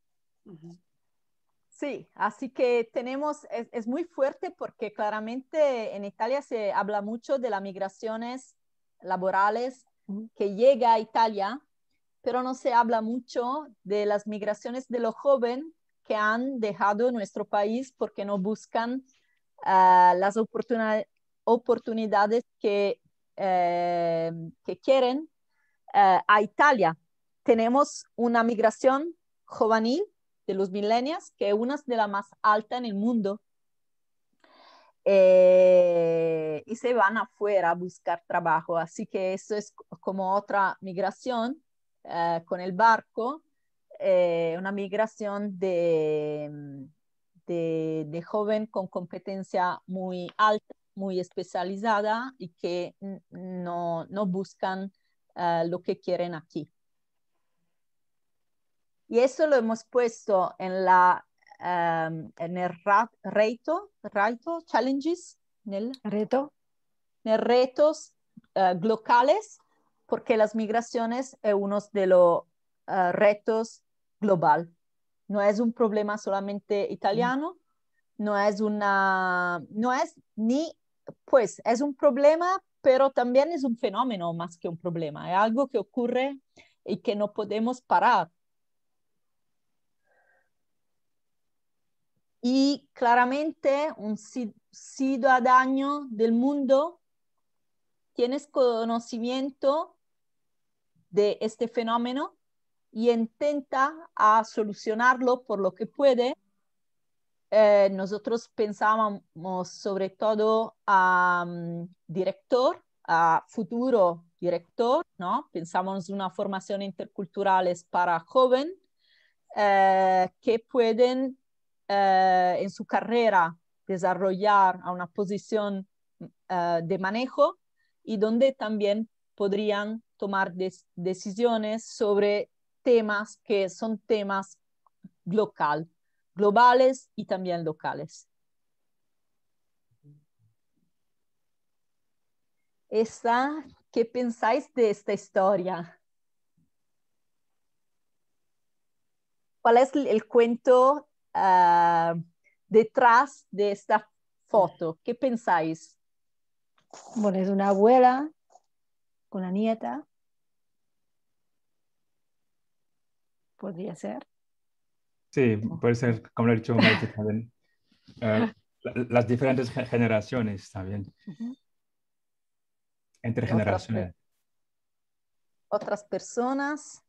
Sí, así que tenemos, es, muy fuerte porque claramente en Italia se habla mucho de las migraciones laborales que llega a Italia, pero no se habla mucho de las migraciones de los jóvenes que han dejado nuestro país porque no buscan ah, las oportunidades que, eh, que quieren eh, a Italia. Tenemos una migración juvenil de los millennials, que es una de las más altas en el mundo. Eh, y se van afuera a buscar trabajo. Así que eso es como otra migración eh, con el barco, una migración de, de, de, joven con competencia muy alta, muy especializada y que no, no buscan Ah, lo que quieren aquí. Y eso lo hemos puesto en, la, en el reto, reto, challenges, en el reto, en retos ah, locales, porque las migraciones es uno de los ah, retos global. No es un problema solamente italiano, mm. no es una, no es ni, pues es un problema pero también es un fenómeno más que un problema, es algo que ocurre y que no podemos parar. Y claramente un ciudadano del mundo tiene conocimiento de este fenómeno y intenta solucionarlo por lo que puede eh, nosotros pensábamos sobre todo a mm, director, a futuro director, ¿no? en una formación intercultural para jóvenes eh, que pueden eh, en su carrera desarrollar a una posición de manejo y donde también podrían tomar decisiones sobre temas que son temas local globales y también locales. Esta, ¿Qué pensáis de esta historia? ¿Cuál es el cuento ah, detrás de esta foto? ¿Qué pensáis? Bueno, es una abuela con la nieta. Podría ser. Sí, puede ser, como lo he dicho, también, eh, las diferentes generaciones también. Entre generaciones. Otras personas.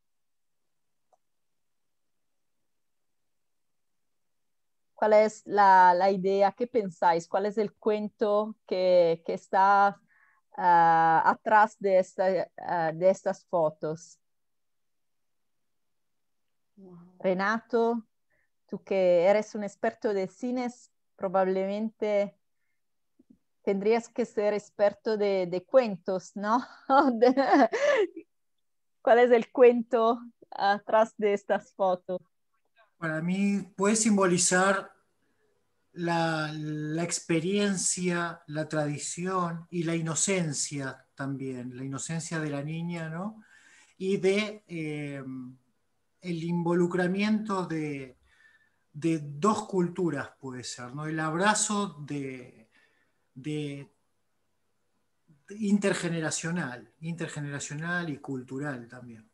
¿Cuál es la, idea? ¿Qué pensáis? ¿Cuál es el cuento que, está ah, atrás de, esta, ah, de estas fotos? Renato que eres un experto de cines, probablemente tendrías que ser experto de, cuentos, ¿no? ¿Cuál es el cuento atrás de estas fotos? Para mí puede simbolizar la, experiencia, la tradición y la inocencia también, la inocencia de la niña, ¿no? Y de eh, el involucramiento de, de dos culturas, puede ser, ¿no? El abrazo de, intergeneracional, intergeneracional y cultural también.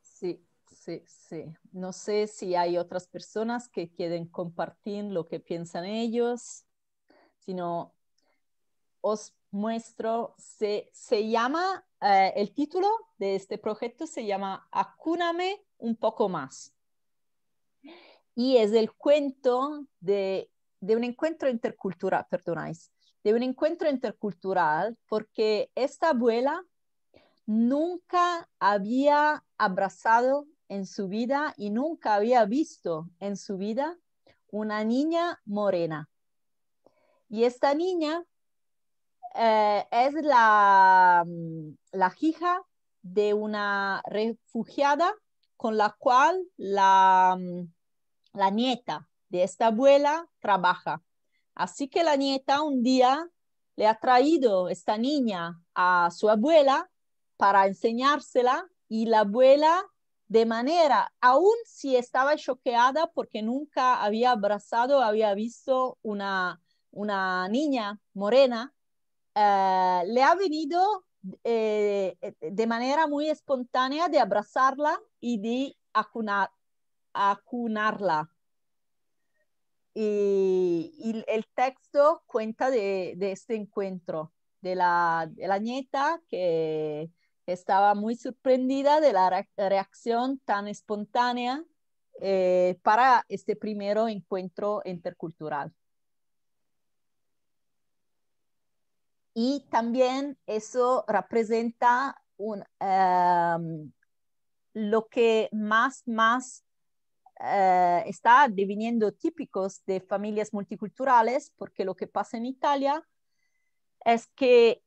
Sí, sí, sí. No sé si hay otras personas que quieren compartir lo que piensan ellos, sino os muestro, se, llama, eh, el título de este proyecto se llama Acúname un poco más y es el cuento de, un encuentro intercultural, perdonáis, de un encuentro intercultural porque esta abuela nunca había abrazado en su vida y nunca había visto en su vida una niña morena. Y esta niña eh, es la, la hija de una refugiada con la cual la, la nieta de esta abuela trabaja. Así que la nieta un día le ha traído esta niña a su abuela para enseñársela y la abuela de manera, aún si estaba choqueada porque nunca había abrazado, había visto una, una niña morena, eh, le ha venido eh, de manera muy espontánea de abrazarla y de acunar, acunarla. Y, y, el texto cuenta de, este encuentro de la, nieta que estaba muy sorprendida de la reacción tan espontánea eh, para este primero encuentro intercultural. Y también eso representa em, lo que más, más eh, está diviniendo típicos de familias multiculturales, porque lo que pasa en Italia es que,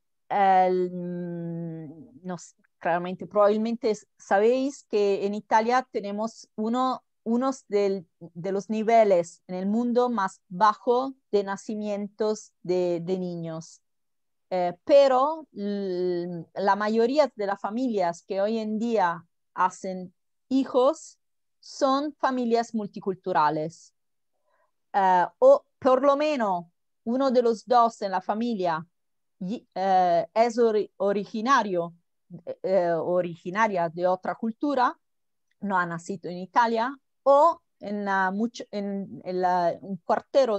mm, claramente, probablemente sabéis que en Italia tenemos uno unos de los niveles en el mundo más bajo de nacimientos de, niños. Eh, pero la mayoría de las familias que hoy en día hacen hijos son familias multiculturales. Eh, o por lo menos uno de los dos en la familia eh, es originario, eh, originaria de otra cultura, no ha nacido en Italia, o en, un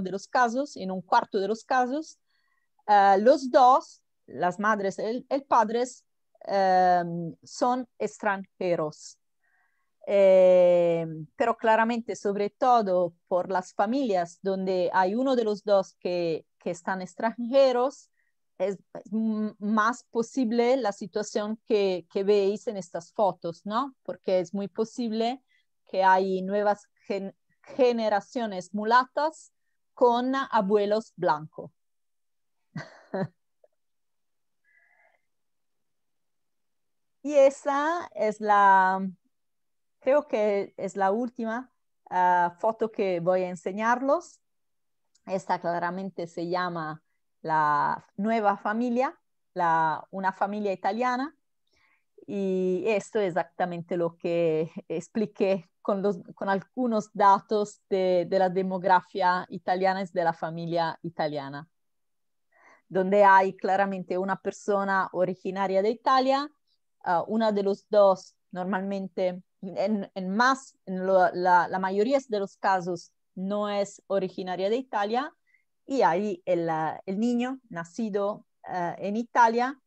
de los casos, en un cuarto de los casos, los dos, las madres y el, el padre, son extranjeros. Em, pero claramente, sobre todo por las familias donde hay uno de los dos que, que están extranjeros, es más posible la situación que, que, veis en estas fotos, ¿no? Porque es muy posible que hay nuevas generaciones mulatas con abuelos blancos. y esa es la, Creo que es la última ah, foto que voy a enseñarlos. Esta claramente se llama la nueva familia, la, una familia italiana. Y esto es exactamente lo que expliqué con, algunos datos de, la demografía italiana es de la familia italiana, donde hay claramente una persona originaria de Italia, ah, una de los dos normalmente en, más, la, mayoría de los casos no es originaria de Italia, y ahí el, niño nacido eh, en Italia,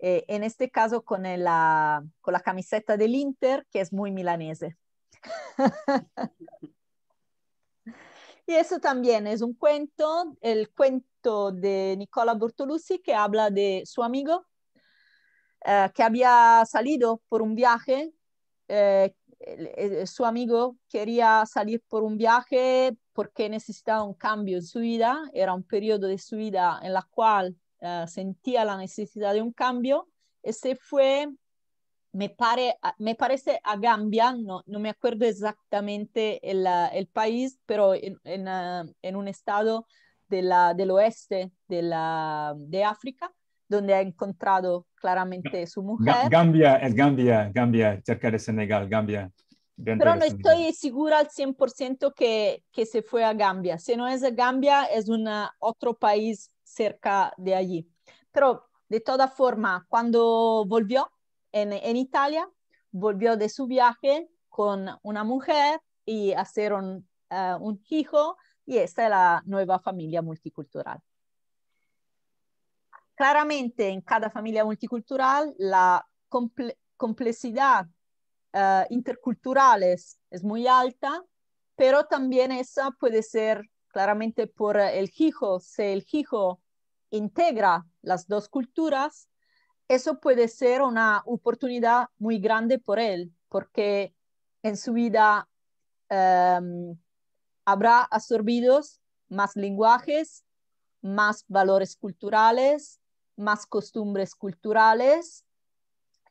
eh, en este caso con, la, con la camiseta del Inter, que es muy milanese. y eso también es un cuento, el cuento de Nicola Bortolussi que habla de su amigo eh, que había salido por un viaje eh, su amigo quería salir por un viaje porque necesitaba un cambio en su vida, era un periodo de su vida en la cual eh, sentía la necesidad de un cambio ese fue, me, parece a Gambia, no, me acuerdo exactamente el, país, pero en, ah, un estado del oeste de, de África donde ha encontrado claramente su mujer. Gambia, es Gambia, Gambia, cerca de Senegal, Gambia. Pero no estoy segura al 100% que, que se fue a Gambia. Si no es Gambia, es una, otro país cerca de allí. Pero de toda forma, cuando volvió en, en Italia, volvió de su viaje con una mujer y hicieron eh, un hijo y esta es la nueva familia multicultural. Claramente en cada familia multicultural la complejidad eh, intercultural es, muy alta, pero también esa puede ser claramente por el hijo. Si el hijo integra las dos culturas, eso puede ser una oportunidad muy grande por él, porque en su vida em, habrá absorbidos más lenguajes, más valores culturales, más costumbres culturales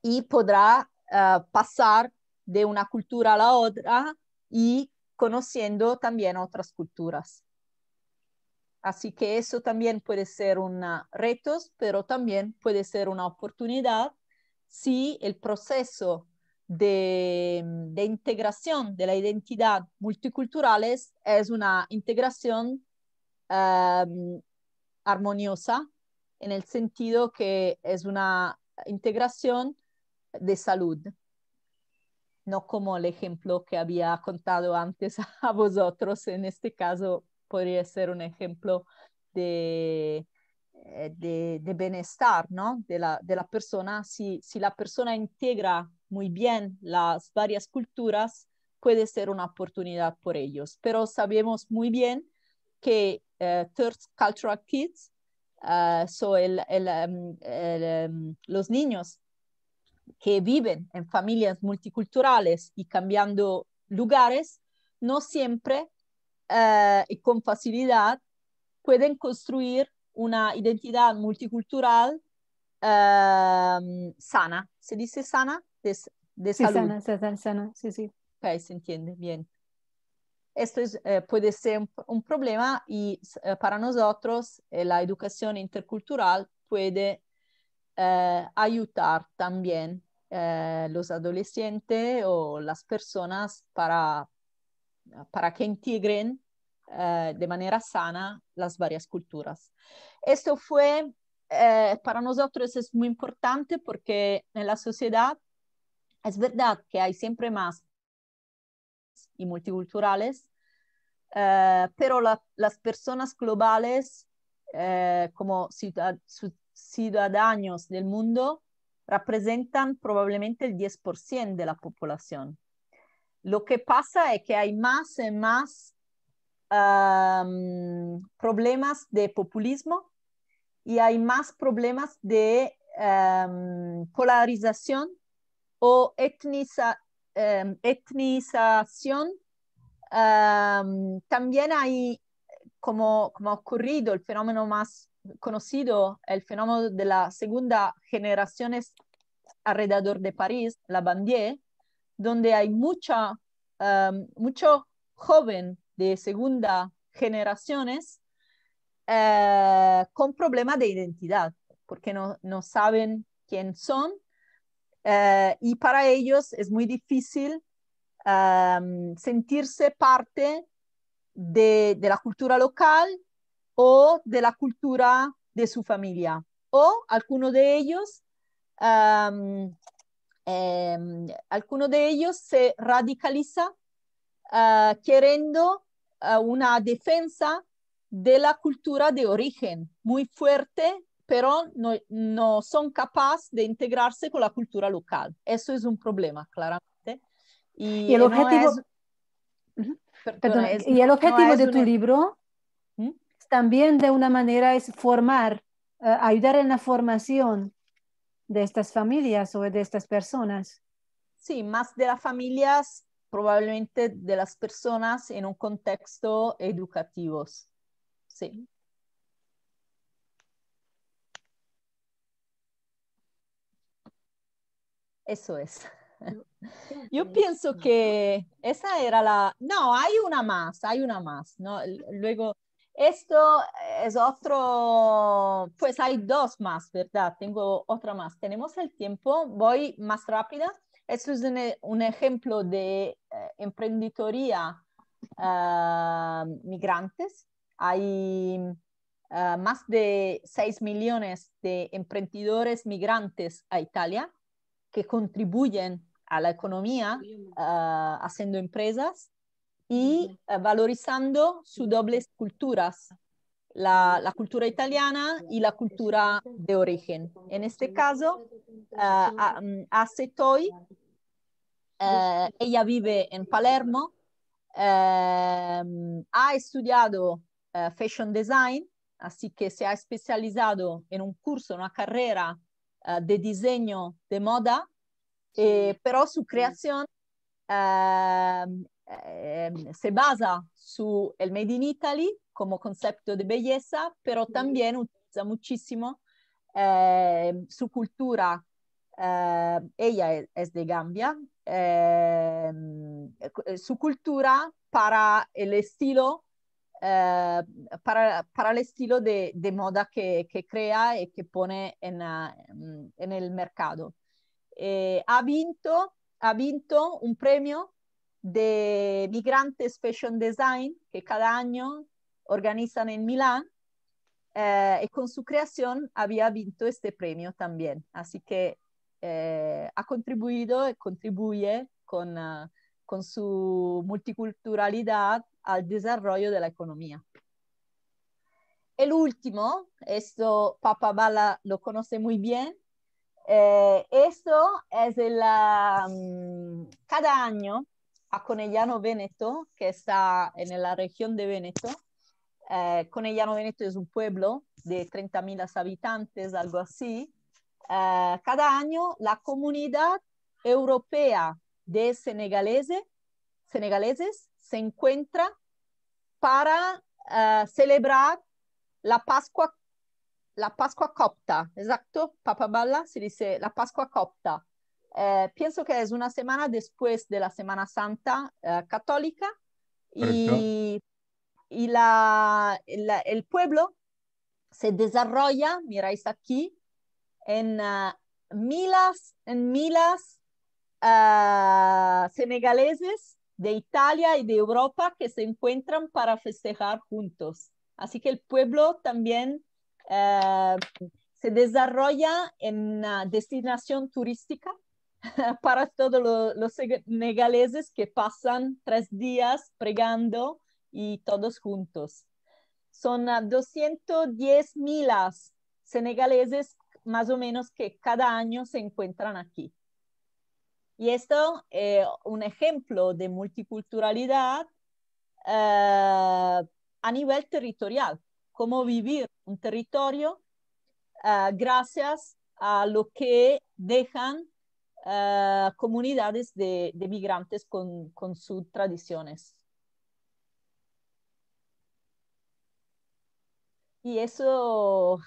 y podrá eh, pasar de una cultura a la otra y conociendo también otras culturas. Así que eso también puede ser un ah, reto, pero también puede ser una oportunidad si el proceso de, integración de la identidad multicultural es una integración em, armoniosa en el sentido que es una integración de salud, no como el ejemplo que había contado antes a vosotros, en este caso podría ser un ejemplo eh, de, de, bienestar ¿no? de, la, de, la, persona. Si, si la persona integra muy bien las varias culturas, puede ser una oportunidad por ellos. Pero sabemos muy bien que eh, Third Cultural Kids Ah, so em, em, los niños que viven en familias multiculturales y cambiando lugares, no siempre ah, y con facilidad pueden construir una identidad multicultural ah, sana. ¿Se dice sana? De, salud. sí, sí. se entiende, bien. Esto eh, puede ser un, problema y eh, para nosotros eh, la educación intercultural puede ayudar también a los adolescentes o las personas para, para que integren de manera sana las varias culturas. Esto fue, para nosotros es muy importante porque en la sociedad es verdad que hay siempre más multiculturales, eh, pero las personas globales eh, como ciudadanos del mundo representan probablemente el 10% de la población. Lo que pasa es que hay más y más problemas de populismo y hay más problemas de polarización o etniza, Em, etnización, em, también hay, como, como ha ocurrido, el fenómeno más conocido, el fenómeno de la segunda generación alrededor de París, la Bandier, donde hay mucha, em, mucho joven de segunda generaciones eh, con problemas de identidad, porque no, no saben quién son eh, y para ellos es muy difícil sentirse parte de, la cultura local o de la cultura de su familia. O de ellos, em, alguno de ellos se radicaliza eh, queriendo eh, una defensa de la cultura de origen muy fuerte pero no, son capaces de integrarse con la cultura local. Eso es un problema, claramente. Y, el objetivo, ¿y el objetivo de tu libro ¿Mm? también de una manera es formar, eh, ayudar en la formación de estas familias o de estas personas. Sí, más de las familias, probablemente de las personas en un contexto educativo. Sí. Eso es. Yo pienso que esa era la... No, hay una más, hay una más. ¿no? Luego, esto es otro, pues hay dos más, ¿verdad? Tengo otra más. Tenemos el tiempo, voy más rápida. Esto es un, e, ejemplo de eh, ah, migrantes. Hay ah, más de 6 millones de emprendedores migrantes a Italia que contribuyen a la economía uh, eh, haciendo empresas y uh, eh, valorizando sus dobles culturas, la, la, cultura italiana y la cultura de origen. En este caso, uh, hace Toy, ella vive en Palermo, ehm, ha estudiado fashion design, así que se ha especializado en un curso, una carrera uh, de diseño de moda, eh, pero su creación uh, eh, ehm, se basa su el Made in Italy como concepto de belleza, pero también utiliza muchísimo eh, su cultura. Eh, ella es, es, de Gambia, ehm, su cultura para el estilo eh, para, para el estilo de, de moda que, que, crea y que pone en, eh, en el mercado. Eh, ha, vinto, ha vinto un premio de Migrantes Fashion Design que cada año organizan en Milán eh, y con su creación había vinto este premio también. Así que eh, ha contribuido y contribuye con... Uh, con su multiculturalidad al desarrollo de la economía. El último, esto Papa Bala lo conoce muy bien, eh, esto es el, um, mm, cada año a Conegliano Veneto, que está en la región de Veneto. Eh, Conegliano Veneto es un pueblo de 30.000 habitantes, algo así. Eh, cada año la comunidad europea de senegaleses se encuentra para eh, celebrar la Pascua, la Pascua copta, exacto, Papaballa se dice la Pascua copta. Eh, pienso que es una semana después de la Semana Santa eh, católica y, la, el pueblo se desarrolla, miráis aquí, en milas, en milas Ah, senegaleses de Italia y de Europa que se encuentran para festejar juntos. Así que el pueblo también ah, se desarrolla en una destinación turística para todos los, senegaleses que pasan tres días pregando y todos juntos. Son 210 ah, mil senegaleses más o menos que cada año se encuentran aquí. Y esto es eh, un ejemplo de multiculturalidad eh, a nivel territorial, cómo vivir un territorio eh, gracias a lo que dejan comunidades de, migrantes con, sus tradiciones. Y eso,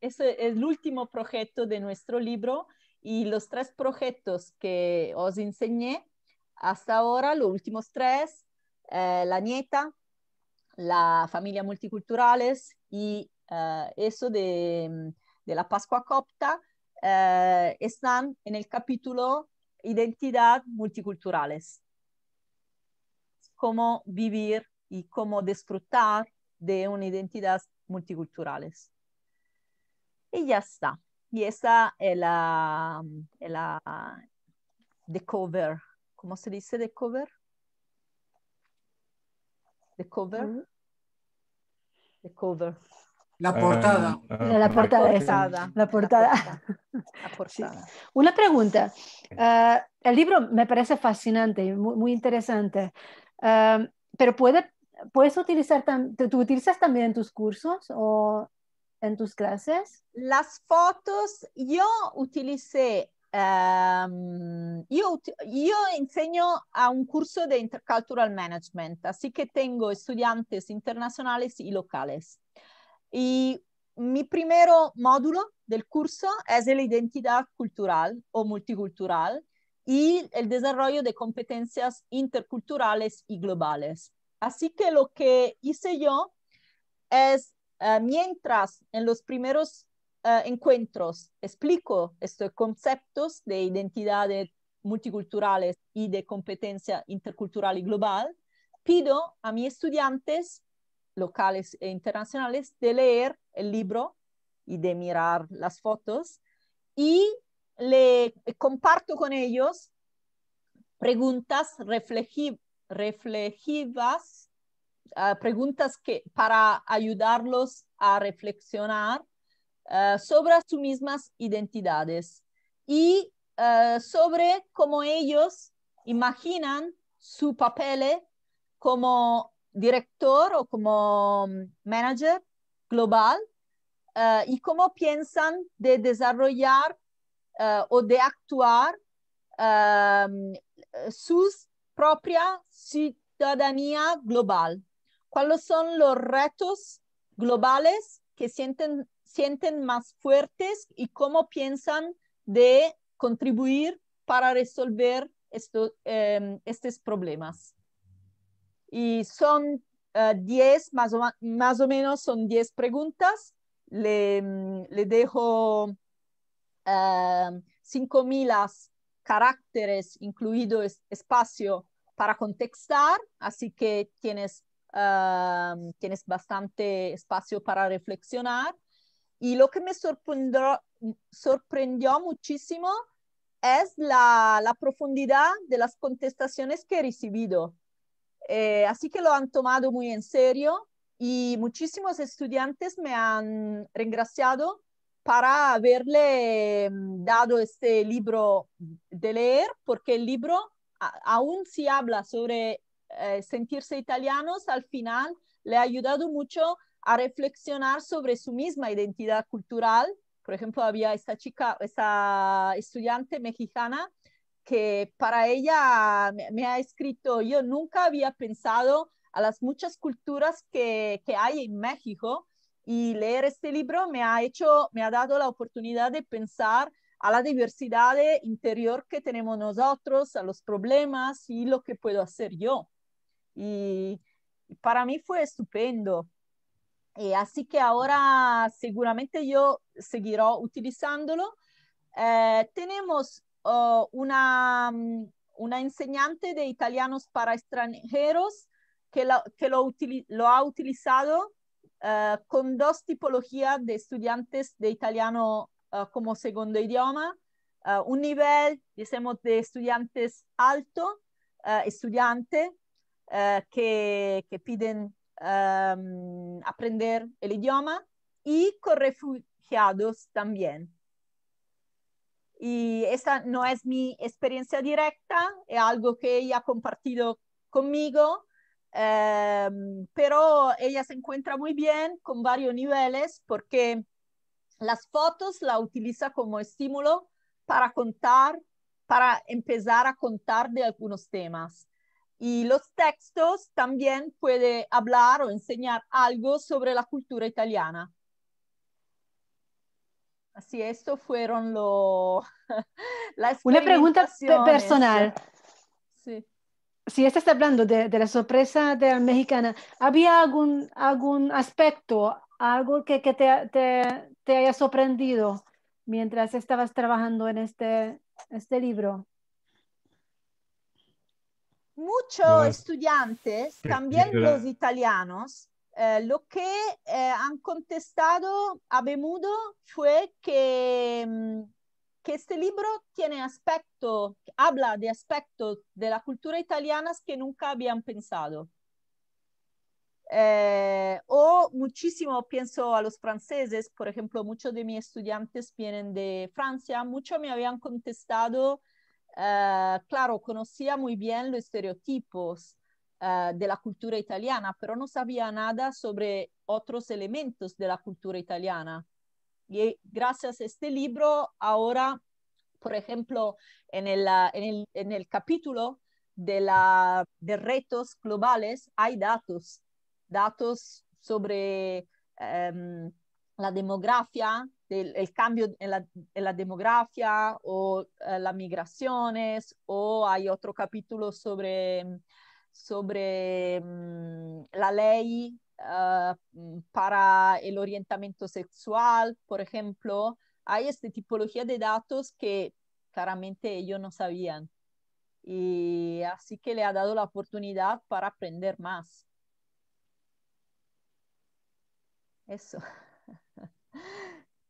es el último proyecto de nuestro libro, y los tres proyectos que os enseñé hasta ahora, los últimos tres, eh, la nieta, la familia multiculturales y eh, eso de, la Pascua Copta, eh, están en el capítulo Identidad multiculturales. Cómo vivir y cómo disfrutar de una identidad multiculturales. Y ya está. Y esa eh, la, mm, eh, la the ah, cover, ¿Cómo se dice the cover? The cover? The mm. cover. La ah, ah, portada. la portada. La portada. La portada. Una pregunta. el libro me parece fascinante y muy, muy interesante, pero puede, ¿puedes utilizar, tú utilizas también en tus cursos o en tus clases? Las fotos, yo utilicé, yo, yo enseño a un curso de Intercultural Management, así que tengo estudiantes internacionales y locales. Y mi primer módulo del curso es la identidad cultural o multicultural y el desarrollo de competencias interculturales y globales. Así que lo que hice yo es Ah, mientras en los primeros ah, encuentros explico estos conceptos de identidades multiculturales y de competencia intercultural y global, pido a mis estudiantes locales e internacionales de leer el libro y de mirar las fotos y le comparto con ellos preguntas reflexivas eh, preguntas que, para ayudarlos a reflexionar eh, sobre sus mismas identidades y eh, sobre cómo ellos imaginan su papel como director o como mm, manager global y cómo piensan de desarrollar o de actuar su propia ciudadanía global. ¿Cuáles son los retos globales que sienten, sienten más fuertes y cómo piensan de contribuir para resolver em, estos problemas? Y son 10, eh, más, o, menos son 10 preguntas. Le, dejo eh, cinco mil caracteres, incluido espacio para contestar, así que tienes Ah, tienes bastante espacio para reflexionar. Y lo que me sorprendió, sorprendió muchísimo es la, la, profundidad de las contestaciones que he recibido. Eh, así que lo han tomado muy en serio y muchísimos estudiantes me han regraciado para haberle mm, dado este libro de leer, porque el libro aún si habla sobre eh, sentirse italianos al final le ha ayudado mucho a reflexionar sobre su misma identidad cultural. Por ejemplo, había esta chica, esta estudiante mexicana que para ella me, ha escrito, yo nunca había pensado a las muchas culturas que, hay en México y leer este libro me ha me ha dado la oportunidad de pensar a la diversidad interior que tenemos nosotros, a los problemas y lo que puedo hacer yo y para mí fue estupendo. Eh, así que ahora seguramente yo seguiré utilizándolo. Eh, tenemos oh, mm, una, enseñante de italianos para extranjeros que, la, lo, ha utilizado eh, con dos tipologías de estudiantes de italiano como segundo idioma. un nivel, decimos, de estudiantes alto, estudiante, eh, que, piden aprender el idioma y con refugiados también. Y esa no es mi experiencia directa, es algo que ella ha compartido conmigo, em, pero ella se encuentra muy bien con varios niveles porque las fotos la utiliza como estímulo para contar, para empezar a contar de algunos temas. Y los textos también puede hablar o enseñar algo sobre la cultura italiana. Así, esto fueron lo, las Una pregunta personal. Este. Sí. Si estás hablando de, la sorpresa de la mexicana, ¿había algún, algún aspecto, algo que, te, te, haya sorprendido mientras estabas trabajando en este, este libro? muchos estudiantes, también los italianos, eh, lo que eh, han contestado a Bemudo fue que, mm, que este libro tiene aspecto, habla de aspectos de la cultura italiana que nunca habían pensado. Eh, o muchísimo pienso a los franceses, por ejemplo, muchos de mis estudiantes vienen de Francia, muchos me habían contestado Ah, claro, conocía muy bien los estereotipos ah, de la cultura italiana, pero no sabía nada sobre otros elementos de la cultura italiana. Y gracias a este libro, ahora, por ejemplo, en el, ah, en el, en el capítulo de, la, de retos globales hay datos, datos sobre em, la demografía, el cambio en la, demografía o eh, las migraciones, o hay otro capítulo sobre, sobre mm, la ley ah, para el orientamiento sexual, por ejemplo. Hay esta tipología de datos que claramente ellos no sabían. Y así que le ha dado la oportunidad para aprender más. Eso.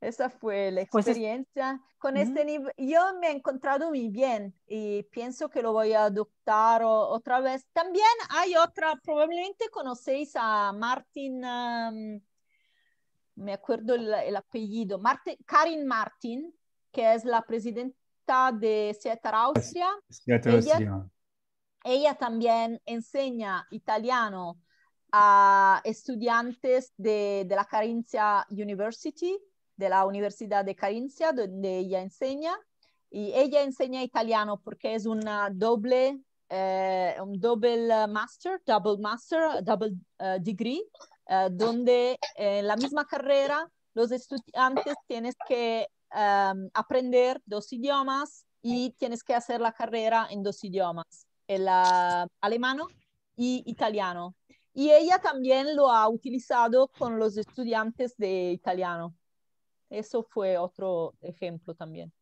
Esa fue la pues experiencia. Con este nivel, yo me he encontrado muy bien y pienso que lo voy a adoptar otra vez. También hay otra, probablemente conocéis a Martin, me acuerdo el, apellido, Martin, Karin Martin, que es la presidenta de Seattle Austria. Ella, también enseña italiano a estudiantes de, la Carinthia University de la Universidad de Carinzia donde ella enseña. Y ella enseña italiano porque es un doble, eh, un double eh, master, double master, double eh, degree, donde en la misma carrera los estudiantes tienes que em, aprender dos idiomas y tienes que hacer la carrera en dos idiomas, el alemán y italiano. Y ella también lo ha utilizado con los estudiantes de italiano. Eso fue otro ejemplo también.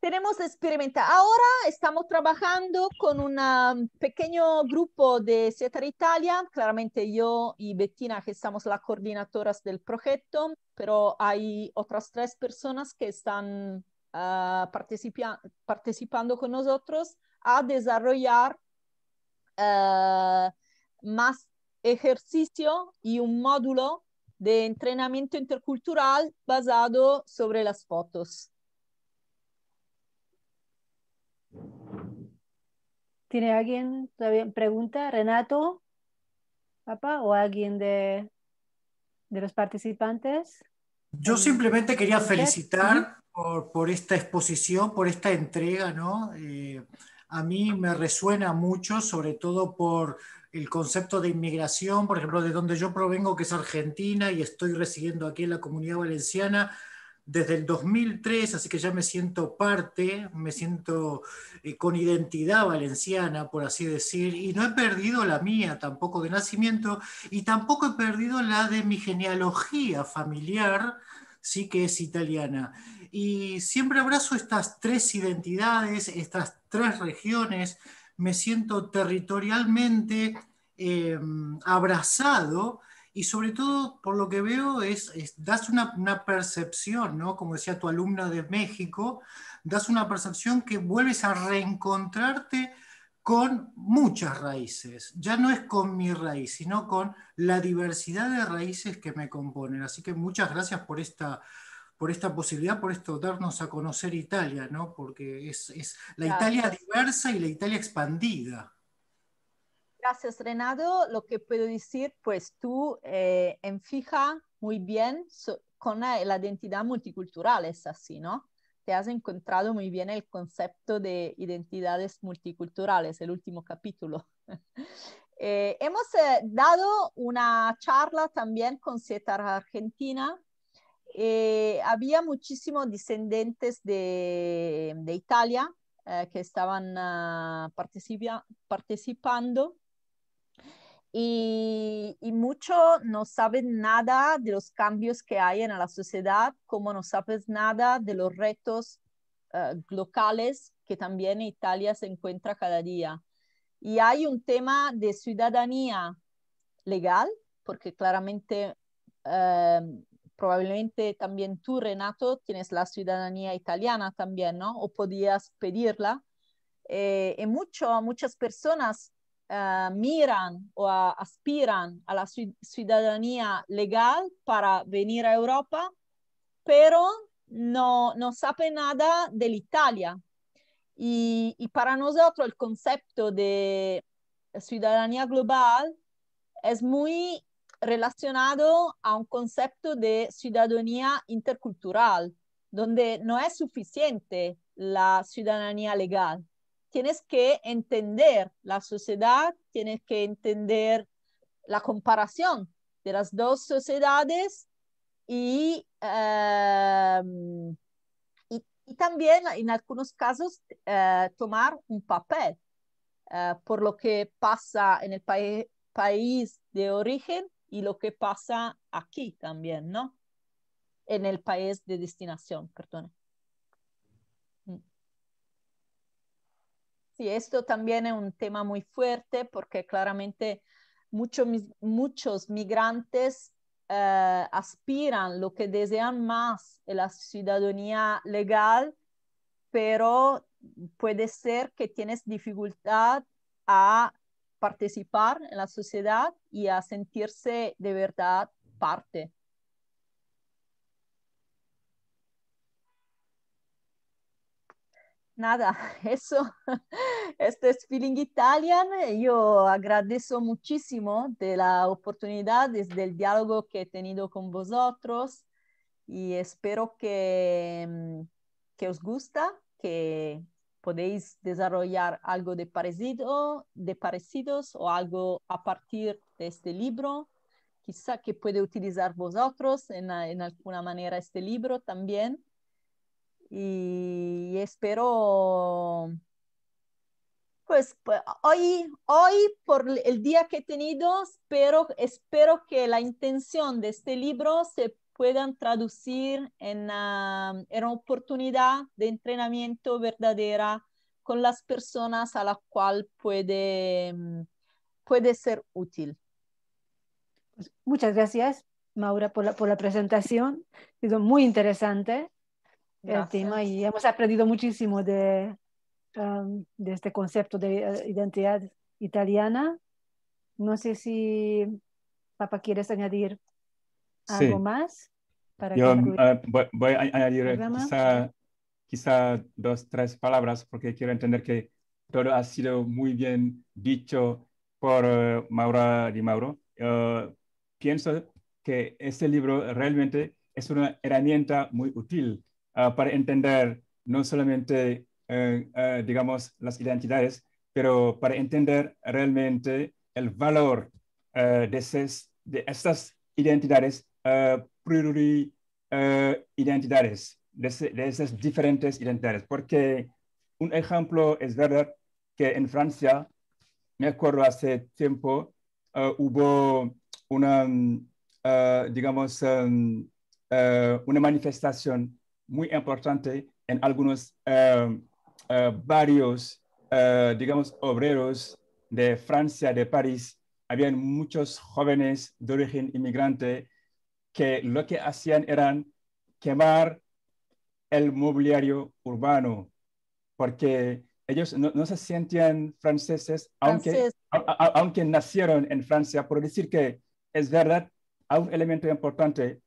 Tenemos experimentar Ahora estamos trabajando con un um, pequeño grupo de Cetar Italia. Claramente yo y Bettina, que somos las coordinadoras del proyecto, pero hay otras tres personas que están ah, participando con nosotros a desarrollar ah, más ejercicio y un módulo de entrenamiento intercultural basado sobre las fotos. ¿Tiene alguien todavía pregunta? ¿Renato? ¿Papá? ¿O alguien de, de los participantes? Yo simplemente quería felicitar por, esta exposición, por esta entrega, ¿no? Eh, a mí me resuena mucho, sobre todo por el concepto de inmigración, por ejemplo, de donde yo provengo, que es Argentina, y estoy residiendo aquí en la comunidad valenciana desde el 2003, así que ya me siento parte, me siento eh, con identidad valenciana, por así decir, y no he perdido la mía tampoco de nacimiento, y tampoco he perdido la de mi genealogía familiar, sí que es italiana. Y siempre abrazo estas tres identidades, estas tres regiones, me siento territorialmente eh, abrazado y sobre todo, por lo que veo, es, das una, una, percepción, ¿no? como decía tu alumna de México, das una percepción que vuelves a reencontrarte con muchas raíces. Ya no es con mi raíz, sino con la diversidad de raíces que me componen. Así que muchas gracias por esta por esta posibilidad, por esto darnos a conocer Italia, ¿no? Porque es, es la Italia diversa y la Italia expandida. Gracias, Renato. Lo que puedo decir, pues tú eh, fija muy bien con la identidad multicultural, es así, ¿no? Te has encontrado muy bien el concepto de identidades multiculturales, el último capítulo. Eh, hemos eh, dado una charla también con Cietar Argentina eh, había muchísimos descendientes de, de Italia eh, que estaban ah, participando y, y muchos no saben nada de los cambios que hay en la sociedad, como no sabes nada de los retos eh, locales que también Italia se encuentra cada día. Y hay un tema de ciudadanía legal, porque claramente probablemente también tú, Renato, tienes la ciudadanía italiana también, ¿no? O podías pedirla. Eh, y muchas personas ah, miran o aspiran a la ciudadanía legal para venir a Europa, pero no, saben nada de Italia. Y, para nosotros el concepto de ciudadanía global es muy relacionado a un concepto de ciudadanía intercultural, donde no es suficiente la ciudadanía legal. Tienes que entender la sociedad, tienes que entender la comparación de las dos sociedades y, em, también en algunos casos eh, tomar un papel eh, por lo que pasa en el país de origen y lo que pasa aquí también, ¿no? En el país de destinación, perdón. Mm. Sí, esto también es un tema muy fuerte porque claramente muchos muchos migrantes eh, aspiran, lo que desean más la ciudadanía legal, pero puede ser que tienes dificultad a participar en la sociedad y a sentirse de verdad parte. Nada, eso, este es Feeling Italian. Yo agradezco muchísimo de la oportunidad, desde el diálogo que he tenido con vosotros y espero que, mm, os gusta, que podéis desarrollar algo de parecido, de parecidos o algo a partir de este libro. Quizá que puede utilizar vosotros en, en alguna manera este libro también. Y espero, pues hoy, hoy por el día que he tenido, espero, espero que la intención de este libro se puedan traducir en, una ah, oportunidad de entrenamiento verdadera con las personas a las cuales puede, puede ser útil. Pues, muchas gracias, Maura, por la, por la presentación. Ha sido muy interesante el tema y hemos aprendido muchísimo de, um, de este concepto de eh, identidad italiana. No sé si, papá, quieres añadir ¿Algo más? Para Yo eh, voy, a añadir quizá, dos, tres palabras porque quiero entender que todo ha sido muy bien dicho por eh, Maura Di Mauro. Eh, pienso que este libro realmente es una herramienta muy útil para entender no solamente, digamos, las identidades, pero para entender realmente el valor de, esas de estas identidades eh, pluriidentidades, eh, de, de, esas diferentes identidades. Porque un ejemplo es verdad que en Francia, me acuerdo hace tiempo, eh, hubo una, digamos, una manifestación muy importante en algunos barrios, digamos, obreros de Francia, de París, habían muchos jóvenes de origen inmigrante que lo que hacían eran quemar el mobiliario urbano, porque ellos no, no se sentían franceses, aunque, aunque nacieron en Francia, por decir que es verdad, hay un elemento importante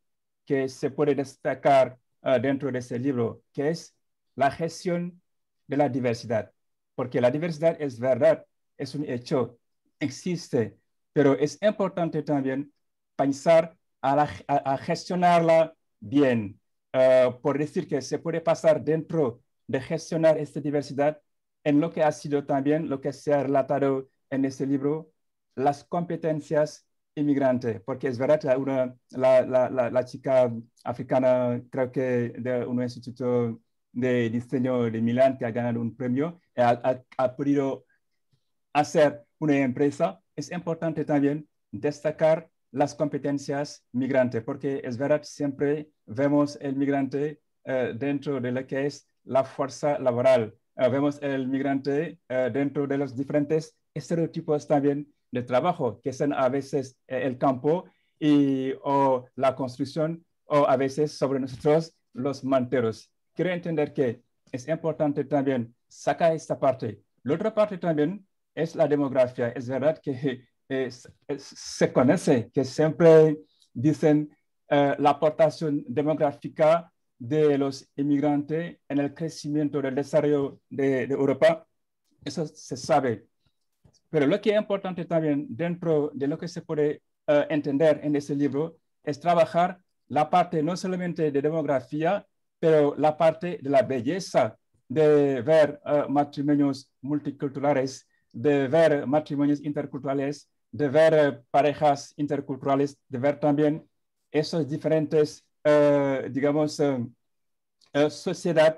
que se puede destacar ah, dentro de ese libro, que es la gestión de la diversidad, porque la diversidad es verdad, es un hecho, existe, pero es importante también pensar a, gestionarla bien. Eh, por decir que se puede pasar dentro de gestionar esta diversidad en lo que ha sido también lo que se ha relatado en este libro, las competencias inmigrantes, porque es verdad que la, chica africana, creo que de un instituto de diseño de Milán, que ha ganado un premio, ha podido hacer una empresa, es importante también destacar las competencias migrantes, porque es verdad, siempre vemos el migrante eh, dentro de lo que es la fuerza laboral, eh, vemos el migrante eh, dentro de los diferentes estereotipos también de trabajo, que son a veces el campo y, o la construcción, o a veces sobre nosotros los manteros. Quiero entender que es importante también sacar esta parte. La otra parte también es la demografía. Es verdad que se conoce, que siempre dicen eh, la aportación demográfica de los inmigrantes en el crecimiento del desarrollo de, Europa, eso se sabe. Pero lo que es importante también dentro de lo que se puede eh, entender en ese libro es trabajar la parte no solamente de demografía, pero la parte de la belleza, de ver eh, matrimonios multiculturales, de ver matrimonios interculturales, de ver eh, parejas interculturales, de ver también esas diferentes, eh, digamos, eh, sociedades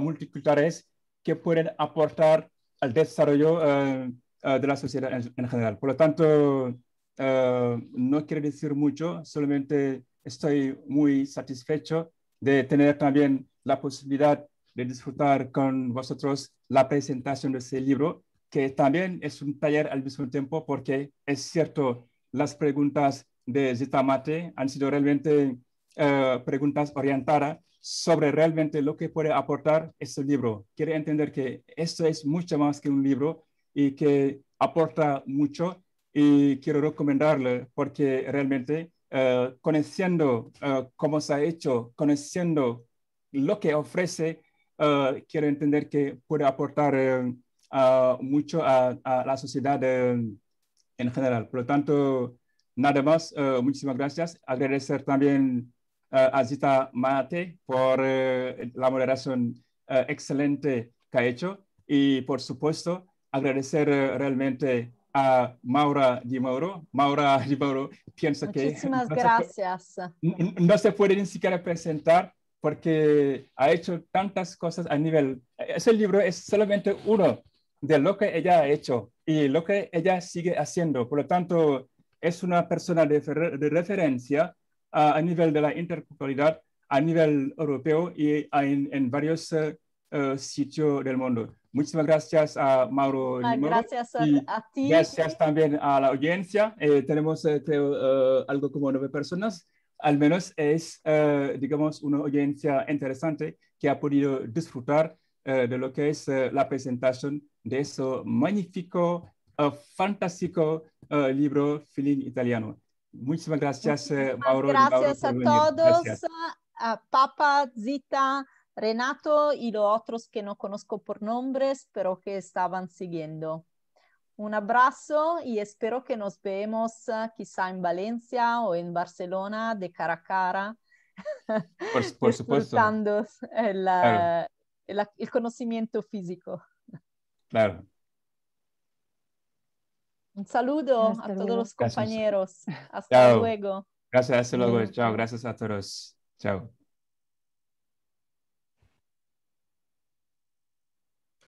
multiculturales que pueden aportar al desarrollo de la sociedad en, general. Por lo tanto, no quiero decir mucho, solamente estoy muy satisfecho de tener también la posibilidad de disfrutar con vosotros la presentación de ese libro que también es un taller al mismo tiempo porque es cierto, las preguntas de Zitamate han sido realmente eh, preguntas orientadas sobre realmente lo que puede aportar este libro. Quiere entender que esto es mucho más que un libro y que aporta mucho y quiero recomendarle porque realmente eh, conociendo eh, cómo se ha hecho, conociendo lo que ofrece, quiero entender que puede aportar mucho a, la sociedad en general. Por lo tanto, nada más, eh, muchísimas gracias. Agradecer también eh, a Zita Mate por eh, la moderación excelente que ha hecho y, por supuesto, agradecer realmente a Maura Di Mauro. Maura Di Mauro pienso que... Muchísimas gracias. no se puede ni siquiera presentar porque ha hecho tantas cosas a nivel... Ese libro es solamente uno de lo que ella ha hecho y lo que ella sigue haciendo. Por lo tanto, es una persona de, referencia a, nivel de la interculturalidad, a nivel europeo y en, varios eh, eh, sitios del mundo. Muchísimas gracias a Mauro. Ah, gracias a, ti. Gracias también a la audiencia. Eh, tenemos, algo como nueve personas. Al menos es, digamos, una audiencia interesante que ha podido disfrutar de lo que es la presentación de ese magnífico, eh, fantástico eh, libro Feeling Italiano. Muchísimas gracias, eh, Mauro. Gracias a todos, a Papa, Zita, Renato y los otros que no conozco por nombres, pero que estaban siguiendo. Un abrazo y espero que nos veamos quizá en Valencia o en Barcelona de cara a cara. Por, supuesto. El, el conocimiento físico. Claro. Un saludo a todos los compañeros. Hasta luego. Gracias, hasta luego. Chao, gracias a todos. Chao.